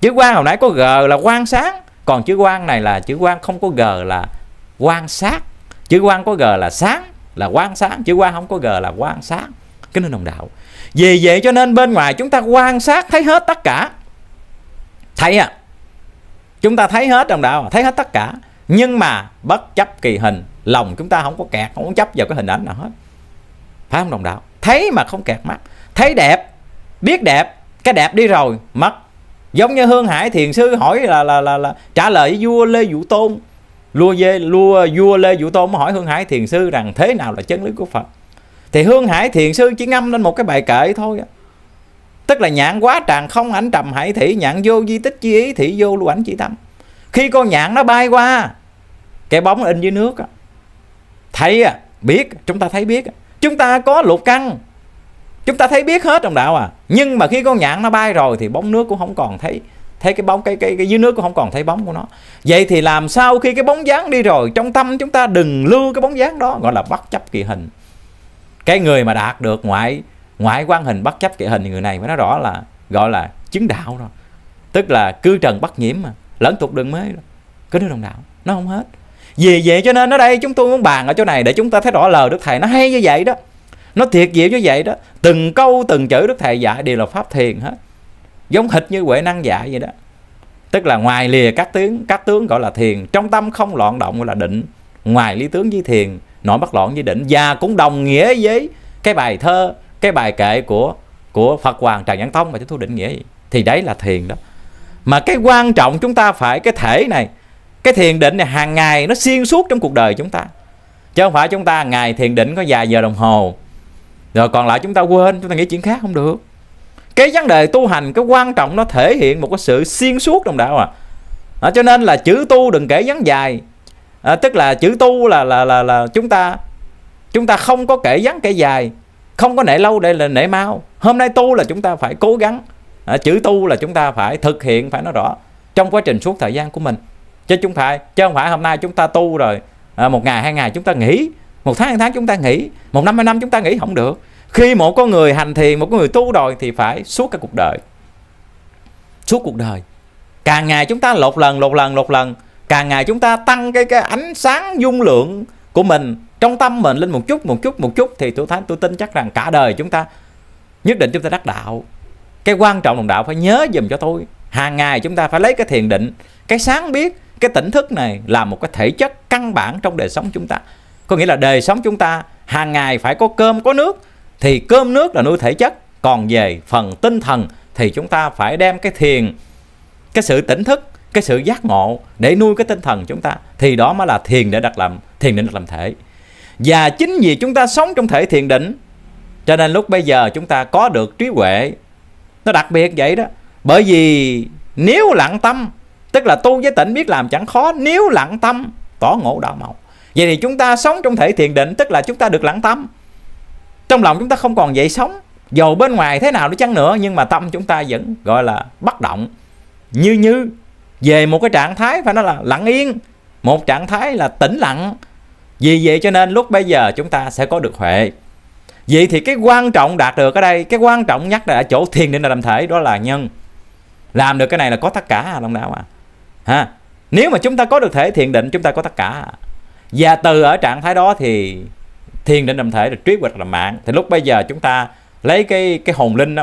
chữ quan hồi nãy có g là quan sáng còn chữ quan này là chữ quan không có g là quan sát chữ quan có g là sáng là quan sáng chữ quan không có g là quan sát cái nên đồng đạo vì vậy cho nên bên ngoài chúng ta quan sát thấy hết tất cả thấy à chúng ta thấy hết đồng đạo thấy hết tất cả nhưng mà bất chấp kỳ hình lòng chúng ta không có kẹt không có chấp vào cái hình ảnh nào hết phải không đồng đạo thấy mà không kẹt mắt thấy đẹp biết đẹp cái đẹp đi rồi mất giống như hương hải thiền sư hỏi là là là, là trả lời với vua lê vũ tôn lua dê lua vua lê vũ tôn hỏi hương hải thiền sư rằng thế nào là chân lý của phật thì hương hải thiền sư chỉ ngâm lên một cái bài kệ thôi tức là nhãn quá tràng không ảnh trầm hải thị nhãn vô di tích chi ý thị vô lưu ảnh chỉ tâm khi con nhãn nó bay qua cái bóng in dưới nước thấy biết chúng ta thấy biết chúng ta có lục căng chúng ta thấy biết hết trong đạo à nhưng mà khi con nhạn nó bay rồi thì bóng nước cũng không còn thấy thấy cái bóng cái cái, cái dưới nước cũng không còn thấy bóng của nó vậy thì làm sao khi cái bóng dáng đi rồi trong tâm chúng ta đừng lưu cái bóng dáng đó gọi là bất chấp kỳ hình cái người mà đạt được ngoại ngoại quan hình bất chấp kỳ hình thì người này mới nói rõ là gọi là chứng đạo rồi tức là cư trần bất nhiễm mà lẫn tục đường mới rồi cứ nói đồng đạo nó không hết vì vậy cho nên ở đây chúng tôi muốn bàn ở chỗ này để chúng ta thấy rõ lời đức thầy nó hay như vậy đó nó thiệt diệu như vậy đó từng câu từng chữ đức thầy dạy đều là pháp thiền hết giống hệt như huệ năng dạy vậy đó tức là ngoài lìa các tướng các tướng gọi là thiền trong tâm không loạn động gọi là định ngoài lý tướng với thiền nội bất loạn với định và cũng đồng nghĩa với cái bài thơ cái bài kệ của của phật hoàng trần nhãn tông mà chúng tôi định nghĩa gì? thì đấy là thiền đó mà cái quan trọng chúng ta phải cái thể này cái thiền định này hàng ngày nó xuyên suốt trong cuộc đời chúng ta chứ không phải chúng ta ngày thiền định có vài giờ đồng hồ rồi còn lại chúng ta quên chúng ta nghĩ chuyện khác không được cái vấn đề tu hành cái quan trọng nó thể hiện một cái sự xuyên suốt trong đạo à, à cho nên là chữ tu đừng kể ngắn dài à, tức là chữ tu là là là là chúng ta chúng ta không có kể ngắn kể dài không có nể lâu để là nể mau hôm nay tu là chúng ta phải cố gắng à, chữ tu là chúng ta phải thực hiện phải nói rõ trong quá trình suốt thời gian của mình chứ chúng phải chứ không phải hôm nay chúng ta tu rồi à, một ngày hai ngày chúng ta nghỉ một tháng một tháng chúng ta nghỉ một năm hai năm chúng ta nghỉ không được khi một con người hành thiền một con người tu đòi thì phải suốt cả cuộc đời suốt cuộc đời càng ngày chúng ta lột lần lột lần lột lần càng ngày chúng ta tăng cái cái ánh sáng dung lượng của mình trong tâm mình lên một chút một chút một chút thì tôi thấy tôi tin chắc rằng cả đời chúng ta nhất định chúng ta đắc đạo cái quan trọng đồng đạo phải nhớ dùm cho tôi hàng ngày chúng ta phải lấy cái thiền định cái sáng biết cái tỉnh thức này là một cái thể chất căn bản trong đời sống chúng ta có nghĩa là đời sống chúng ta hàng ngày phải có cơm có nước thì cơm nước là nuôi thể chất còn về phần tinh thần thì chúng ta phải đem cái thiền cái sự tỉnh thức cái sự giác ngộ để nuôi cái tinh thần chúng ta thì đó mới là thiền để đặt làm thiền định đặt làm thể và chính vì chúng ta sống trong thể thiền định cho nên lúc bây giờ chúng ta có được trí huệ nó đặc biệt vậy đó bởi vì nếu lặng tâm tức là tu với tỉnh biết làm chẳng khó nếu lặng tâm tỏ ngộ đạo màu vậy thì chúng ta sống trong thể thiền định tức là chúng ta được lặng tâm trong lòng chúng ta không còn dậy sống dầu bên ngoài thế nào nó chăng nữa nhưng mà tâm chúng ta vẫn gọi là bất động như như về một cái trạng thái phải nói là lặng yên một trạng thái là tĩnh lặng vì vậy cho nên lúc bây giờ chúng ta sẽ có được huệ vậy thì cái quan trọng đạt được ở đây cái quan trọng nhất là ở chỗ thiền định là làm thể đó là nhân làm được cái này là có tất cả đồng đạo à ha nếu mà chúng ta có được thể thiền định chúng ta có tất cả à? và từ ở trạng thái đó thì thiền định tâm thể là trí hoặc là mạng thì lúc bây giờ chúng ta lấy cái cái hồn linh đó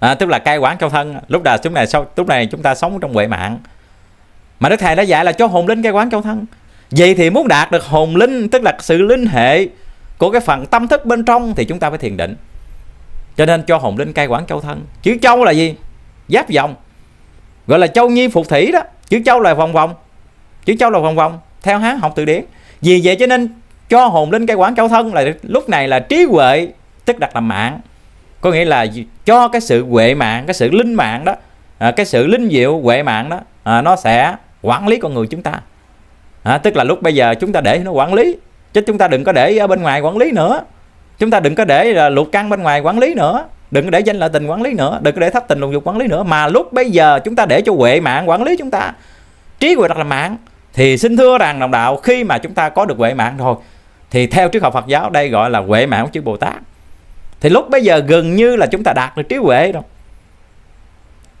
à, tức là cai quản trong thân lúc đà chúng này sau lúc này chúng ta sống trong huệ mạng mà đức thầy đã dạy là cho hồn linh cai quản trong thân vậy thì muốn đạt được hồn linh tức là sự linh hệ của cái phần tâm thức bên trong thì chúng ta phải thiền định cho nên cho hồn linh cai quản châu thân chữ châu là gì giáp vòng gọi là châu nhi phục thủy đó chữ châu là vòng vòng chữ châu là vòng vòng theo hán học từ điển vì vậy cho nên cho hồn linh cái quán châu thân là lúc này là trí huệ tức đặt làm mạng có nghĩa là cho cái sự huệ mạng cái sự linh mạng đó à, cái sự linh diệu huệ mạng đó à, nó sẽ quản lý con người chúng ta à, tức là lúc bây giờ chúng ta để nó quản lý chứ chúng ta đừng có để ở bên ngoài quản lý nữa chúng ta đừng có để là lục căn bên ngoài quản lý nữa đừng có để danh lợi tình quản lý nữa đừng có để thất tình lục dục quản lý nữa mà lúc bây giờ chúng ta để cho huệ mạng quản lý chúng ta trí huệ đặt làm mạng thì xin thưa rằng đồng đạo khi mà chúng ta có được huệ mạng rồi thì theo triết học Phật giáo đây gọi là huệ mạng của chữ Bồ Tát thì lúc bây giờ gần như là chúng ta đạt được trí huệ rồi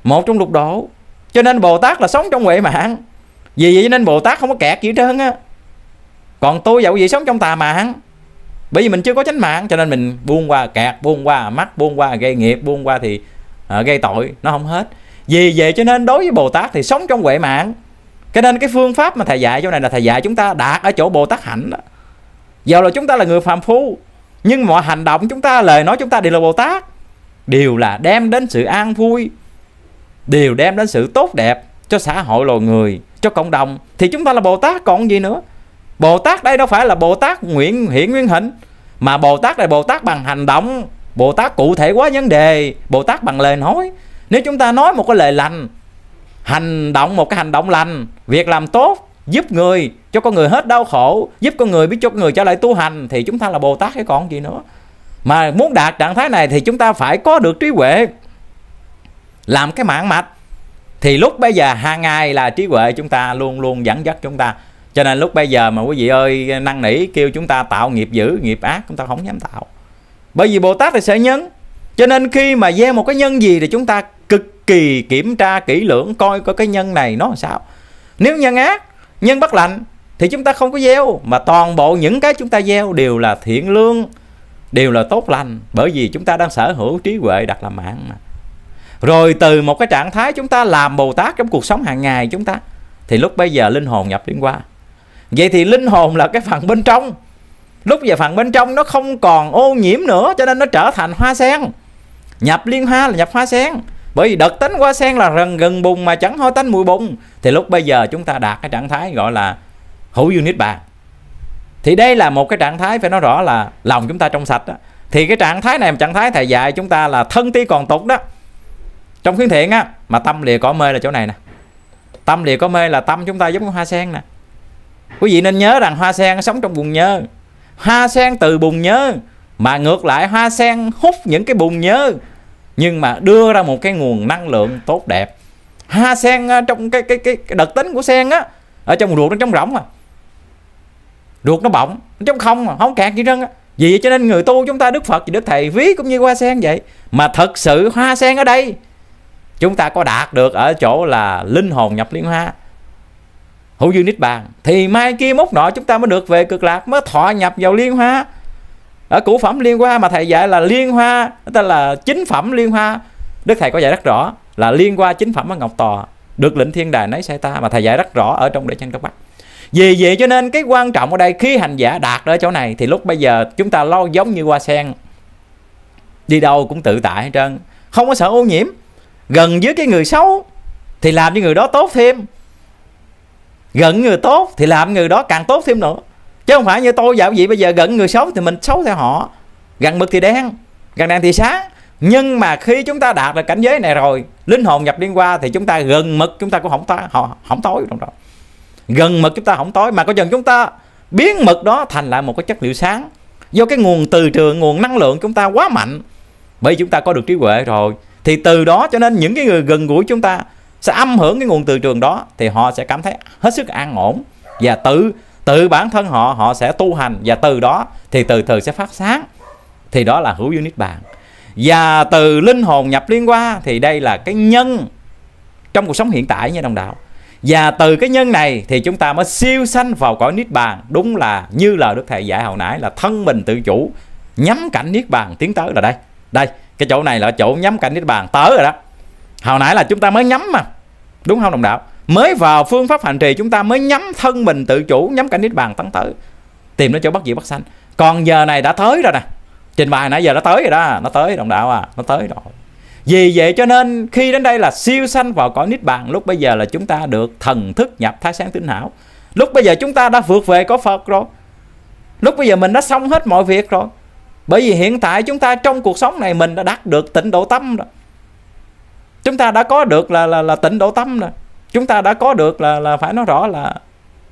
một trong lục độ cho nên Bồ Tát là sống trong huệ mạng vì vậy nên Bồ Tát không có kẹt gì hết trơn á còn tôi dẫu gì sống trong tà mạng bởi vì mình chưa có chánh mạng cho nên mình buông qua kẹt buông qua mắt buông qua gây nghiệp buông qua thì uh, gây tội nó không hết vì vậy cho nên đối với Bồ Tát thì sống trong huệ mạng cho nên cái phương pháp mà thầy dạy chỗ này là thầy dạy chúng ta đạt ở chỗ bồ tát hạnh đó dầu là chúng ta là người phàm phu nhưng mọi hành động chúng ta lời nói chúng ta đều là bồ tát đều là đem đến sự an vui đều đem đến sự tốt đẹp cho xã hội loài người cho cộng đồng thì chúng ta là bồ tát còn gì nữa bồ tát đây đâu phải là bồ tát nguyện hiện nguyên hình mà bồ tát là bồ tát bằng hành động bồ tát cụ thể quá vấn đề bồ tát bằng lời nói nếu chúng ta nói một cái lời lành hành động một cái hành động lành việc làm tốt giúp người cho con người hết đau khổ giúp con người biết cho con người trở lại tu hành thì chúng ta là bồ tát cái còn gì nữa mà muốn đạt trạng thái này thì chúng ta phải có được trí huệ làm cái mạng mạch thì lúc bây giờ hàng ngày là trí huệ chúng ta luôn luôn dẫn dắt chúng ta cho nên lúc bây giờ mà quý vị ơi năn nỉ kêu chúng ta tạo nghiệp dữ nghiệp ác chúng ta không dám tạo bởi vì bồ tát là sẽ nhân cho nên khi mà gieo một cái nhân gì thì chúng ta kỳ kiểm tra kỹ lưỡng coi có cái nhân này nó làm sao nếu nhân ác nhân bất lạnh thì chúng ta không có gieo mà toàn bộ những cái chúng ta gieo đều là thiện lương đều là tốt lành bởi vì chúng ta đang sở hữu trí huệ đặt làm mạng mà rồi từ một cái trạng thái chúng ta làm bồ tát trong cuộc sống hàng ngày chúng ta thì lúc bây giờ linh hồn nhập đến qua vậy thì linh hồn là cái phần bên trong lúc giờ phần bên trong nó không còn ô nhiễm nữa cho nên nó trở thành hoa sen nhập liên hoa là nhập hoa sen bởi vì đợt tánh hoa sen là gần gần bùng mà chẳng hôi tánh mùi bùng thì lúc bây giờ chúng ta đạt cái trạng thái gọi là hữu unit bàn thì đây là một cái trạng thái phải nói rõ là lòng chúng ta trong sạch đó. thì cái trạng thái này là trạng thái thầy dạy chúng ta là thân ti còn tục đó trong khuyến thiện á mà tâm lìa có mê là chỗ này nè tâm lìa có mê là tâm chúng ta giống như hoa sen nè quý vị nên nhớ rằng hoa sen sống trong bùn nhớ hoa sen từ bùn nhớ mà ngược lại hoa sen hút những cái bùn nhớ nhưng mà đưa ra một cái nguồn năng lượng tốt đẹp ha sen à, trong cái cái cái, cái đặc tính của sen á ở trong ruột nó trống rỗng mà ruột nó bọng nó trống không mà không kẹt gì trơn á vì cho nên người tu chúng ta đức phật và đức thầy ví cũng như hoa sen vậy mà thật sự hoa sen ở đây chúng ta có đạt được ở chỗ là linh hồn nhập liên hoa hữu dư niết bàn thì mai kia mốt nọ chúng ta mới được về cực lạc mới thọ nhập vào liên hoa ở củ phẩm liên hoa mà thầy dạy là liên hoa tên là chính phẩm liên hoa đức thầy có dạy rất rõ là liên hoa chính phẩm ở ngọc tòa được lệnh thiên đài nấy sai ta mà thầy dạy rất rõ ở trong đệ chân trong bắc vì vậy cho nên cái quan trọng ở đây khi hành giả đạt ở chỗ này thì lúc bây giờ chúng ta lo giống như hoa sen đi đâu cũng tự tại hết trơn không có sợ ô nhiễm gần với cái người xấu thì làm cho người đó tốt thêm gần người tốt thì làm người đó càng tốt thêm nữa chứ không phải như tôi dạo vậy bây giờ gần người xấu thì mình xấu theo họ gần mực thì đen gần đen thì sáng nhưng mà khi chúng ta đạt được cảnh giới này rồi linh hồn nhập liên qua thì chúng ta gần mực chúng ta cũng không ta họ không tối trong đó gần mực chúng ta không tối mà có dần chúng ta biến mực đó thành lại một cái chất liệu sáng do cái nguồn từ trường nguồn năng lượng chúng ta quá mạnh bởi vì chúng ta có được trí huệ rồi thì từ đó cho nên những cái người gần gũi chúng ta sẽ âm hưởng cái nguồn từ trường đó thì họ sẽ cảm thấy hết sức an ổn và tự tự bản thân họ họ sẽ tu hành và từ đó thì từ từ sẽ phát sáng thì đó là hữu duyên niết bàn và từ linh hồn nhập liên qua thì đây là cái nhân trong cuộc sống hiện tại nha đồng đạo và từ cái nhân này thì chúng ta mới siêu sanh vào cõi niết bàn đúng là như lời đức thầy dạy hồi nãy là thân mình tự chủ nhắm cảnh niết bàn tiến tới là đây đây cái chỗ này là chỗ nhắm cảnh niết bàn tới rồi đó hồi nãy là chúng ta mới nhắm mà đúng không đồng đạo mới vào phương pháp hành trì chúng ta mới nhắm thân mình tự chủ nhắm cảnh niết bàn tấn tới tìm nó chỗ bất diệt bất sanh còn giờ này đã tới rồi nè trình bày nãy giờ đã tới rồi đó nó tới đồng đạo à nó tới rồi vì vậy cho nên khi đến đây là siêu sanh vào cõi niết bàn lúc bây giờ là chúng ta được thần thức nhập thái sáng tinh hảo lúc bây giờ chúng ta đã vượt về có phật rồi lúc bây giờ mình đã xong hết mọi việc rồi bởi vì hiện tại chúng ta trong cuộc sống này mình đã đạt được tịnh độ tâm rồi chúng ta đã có được là là là tịnh độ tâm rồi chúng ta đã có được là là phải nói rõ là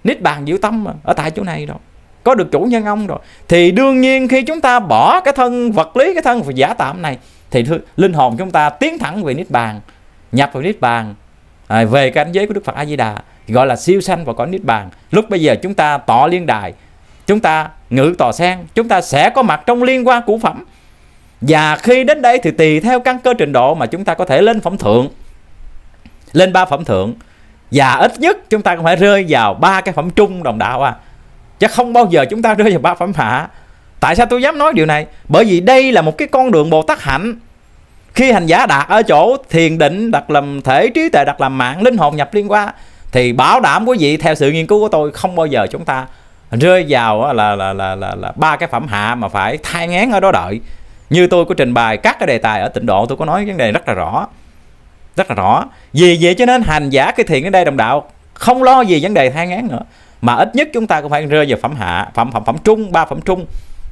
nít bàn diệu tâm mà, ở tại chỗ này rồi có được chủ nhân ông rồi thì đương nhiên khi chúng ta bỏ cái thân vật lý cái thân giả tạm này thì linh hồn chúng ta tiến thẳng về niết bàn nhập vào niết bàn à, về cảnh giới của đức phật a di đà gọi là siêu sanh và có niết bàn lúc bây giờ chúng ta tỏ liên đài chúng ta ngự tòa sen chúng ta sẽ có mặt trong liên quan cũ phẩm và khi đến đây thì tùy theo căn cơ trình độ mà chúng ta có thể lên phẩm thượng lên ba phẩm thượng và ít nhất chúng ta cũng phải rơi vào ba cái phẩm trung đồng đạo à chứ không bao giờ chúng ta rơi vào ba phẩm hạ tại sao tôi dám nói điều này bởi vì đây là một cái con đường bồ tát hạnh khi hành giả đạt ở chỗ thiền định đặt làm thể trí tuệ đặt làm mạng linh hồn nhập liên qua thì bảo đảm quý vị theo sự nghiên cứu của tôi không bao giờ chúng ta rơi vào là là là là là ba cái phẩm hạ mà phải thai ngán ở đó đợi như tôi có trình bày các cái đề tài ở tịnh độ tôi có nói vấn đề rất là rõ rất là rõ vì vậy cho nên hành giả cái thiện ở đây đồng đạo không lo gì vấn đề than án nữa mà ít nhất chúng ta cũng phải rơi vào phẩm hạ phẩm phẩm phẩm trung ba phẩm trung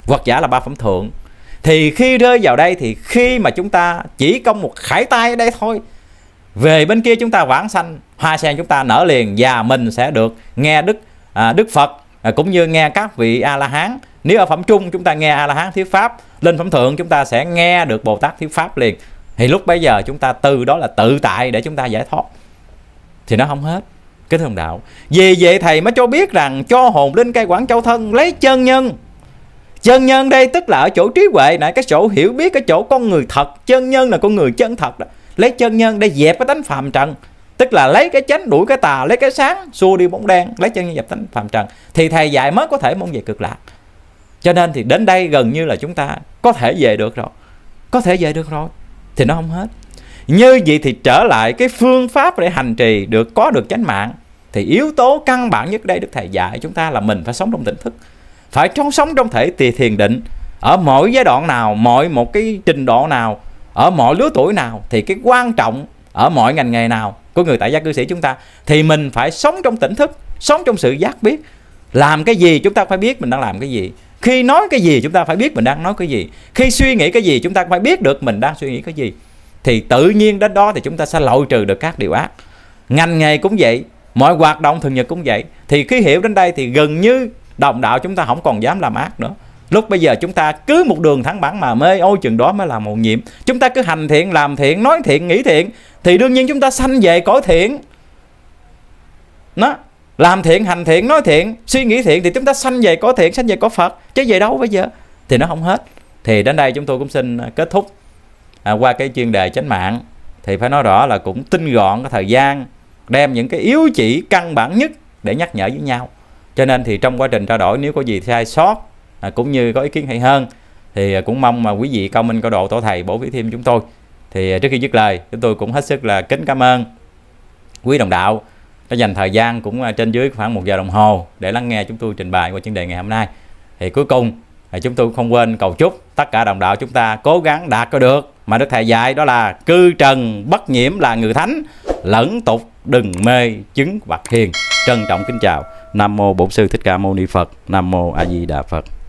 hoặc giả là ba phẩm thượng thì khi rơi vào đây thì khi mà chúng ta chỉ công một khải tay ở đây thôi về bên kia chúng ta vãng sanh hoa sen chúng ta nở liền và mình sẽ được nghe đức à, đức phật à, cũng như nghe các vị a la hán nếu ở phẩm trung chúng ta nghe a la hán thuyết pháp lên phẩm thượng chúng ta sẽ nghe được bồ tát thuyết pháp liền thì lúc bây giờ chúng ta từ đó là tự tại để chúng ta giải thoát thì nó không hết cái hồng đạo về về thầy mới cho biết rằng cho hồn linh cai quản châu thân lấy chân nhân chân nhân đây tức là ở chỗ trí huệ này cái chỗ hiểu biết cái chỗ con người thật chân nhân là con người chân thật đó lấy chân nhân để dẹp cái tánh phạm trần tức là lấy cái chánh đuổi cái tà lấy cái sáng xua đi bóng đen lấy chân nhân dẹp tánh phạm trần thì thầy dạy mới có thể mong về cực lạc cho nên thì đến đây gần như là chúng ta có thể về được rồi có thể về được rồi thì nó không hết như vậy thì trở lại cái phương pháp để hành trì được có được chánh mạng thì yếu tố căn bản nhất đây đức thầy dạy chúng ta là mình phải sống trong tỉnh thức phải trong sống trong thể tỳ thiền định ở mỗi giai đoạn nào mọi một cái trình độ nào ở mọi lứa tuổi nào thì cái quan trọng ở mọi ngành nghề nào của người tại gia cư sĩ chúng ta thì mình phải sống trong tỉnh thức sống trong sự giác biết làm cái gì chúng ta phải biết mình đang làm cái gì khi nói cái gì chúng ta phải biết mình đang nói cái gì khi suy nghĩ cái gì chúng ta phải biết được mình đang suy nghĩ cái gì thì tự nhiên đến đó thì chúng ta sẽ loại trừ được các điều ác ngành nghề cũng vậy mọi hoạt động thường nhật cũng vậy thì khi hiểu đến đây thì gần như đồng đạo chúng ta không còn dám làm ác nữa lúc bây giờ chúng ta cứ một đường thẳng bản mà mê ôi chừng đó mới là một nhiệm chúng ta cứ hành thiện làm thiện nói thiện nghĩ thiện thì đương nhiên chúng ta sanh về cõi thiện nó làm thiện hành thiện nói thiện suy nghĩ thiện thì chúng ta sanh về có thiện sanh về có phật chứ về đâu bây giờ thì nó không hết thì đến đây chúng tôi cũng xin à, kết thúc à, qua cái chuyên đề chánh mạng thì phải nói rõ là cũng tinh gọn cái thời gian đem những cái yếu chỉ căn bản nhất để nhắc nhở với nhau cho nên thì trong quá trình trao đổi nếu có gì sai sót à, cũng như có ý kiến hay hơn thì à, cũng mong mà quý vị cao minh cao độ tổ thầy bổ vĩ thêm chúng tôi thì à, trước khi dứt lời chúng tôi cũng hết sức là kính cảm ơn quý đồng đạo đã dành thời gian cũng à, trên dưới khoảng một giờ đồng hồ để lắng nghe chúng tôi trình bày qua chuyên đề ngày hôm nay thì cuối cùng thì chúng tôi không quên cầu chúc tất cả đồng đạo chúng ta cố gắng đạt cho được mà đức thầy dạy đó là cư trần bất nhiễm là người thánh lẫn tục đừng mê chứng vật hiền trân trọng kính chào nam mô bổn sư thích ca mâu ni phật nam mô a di đà phật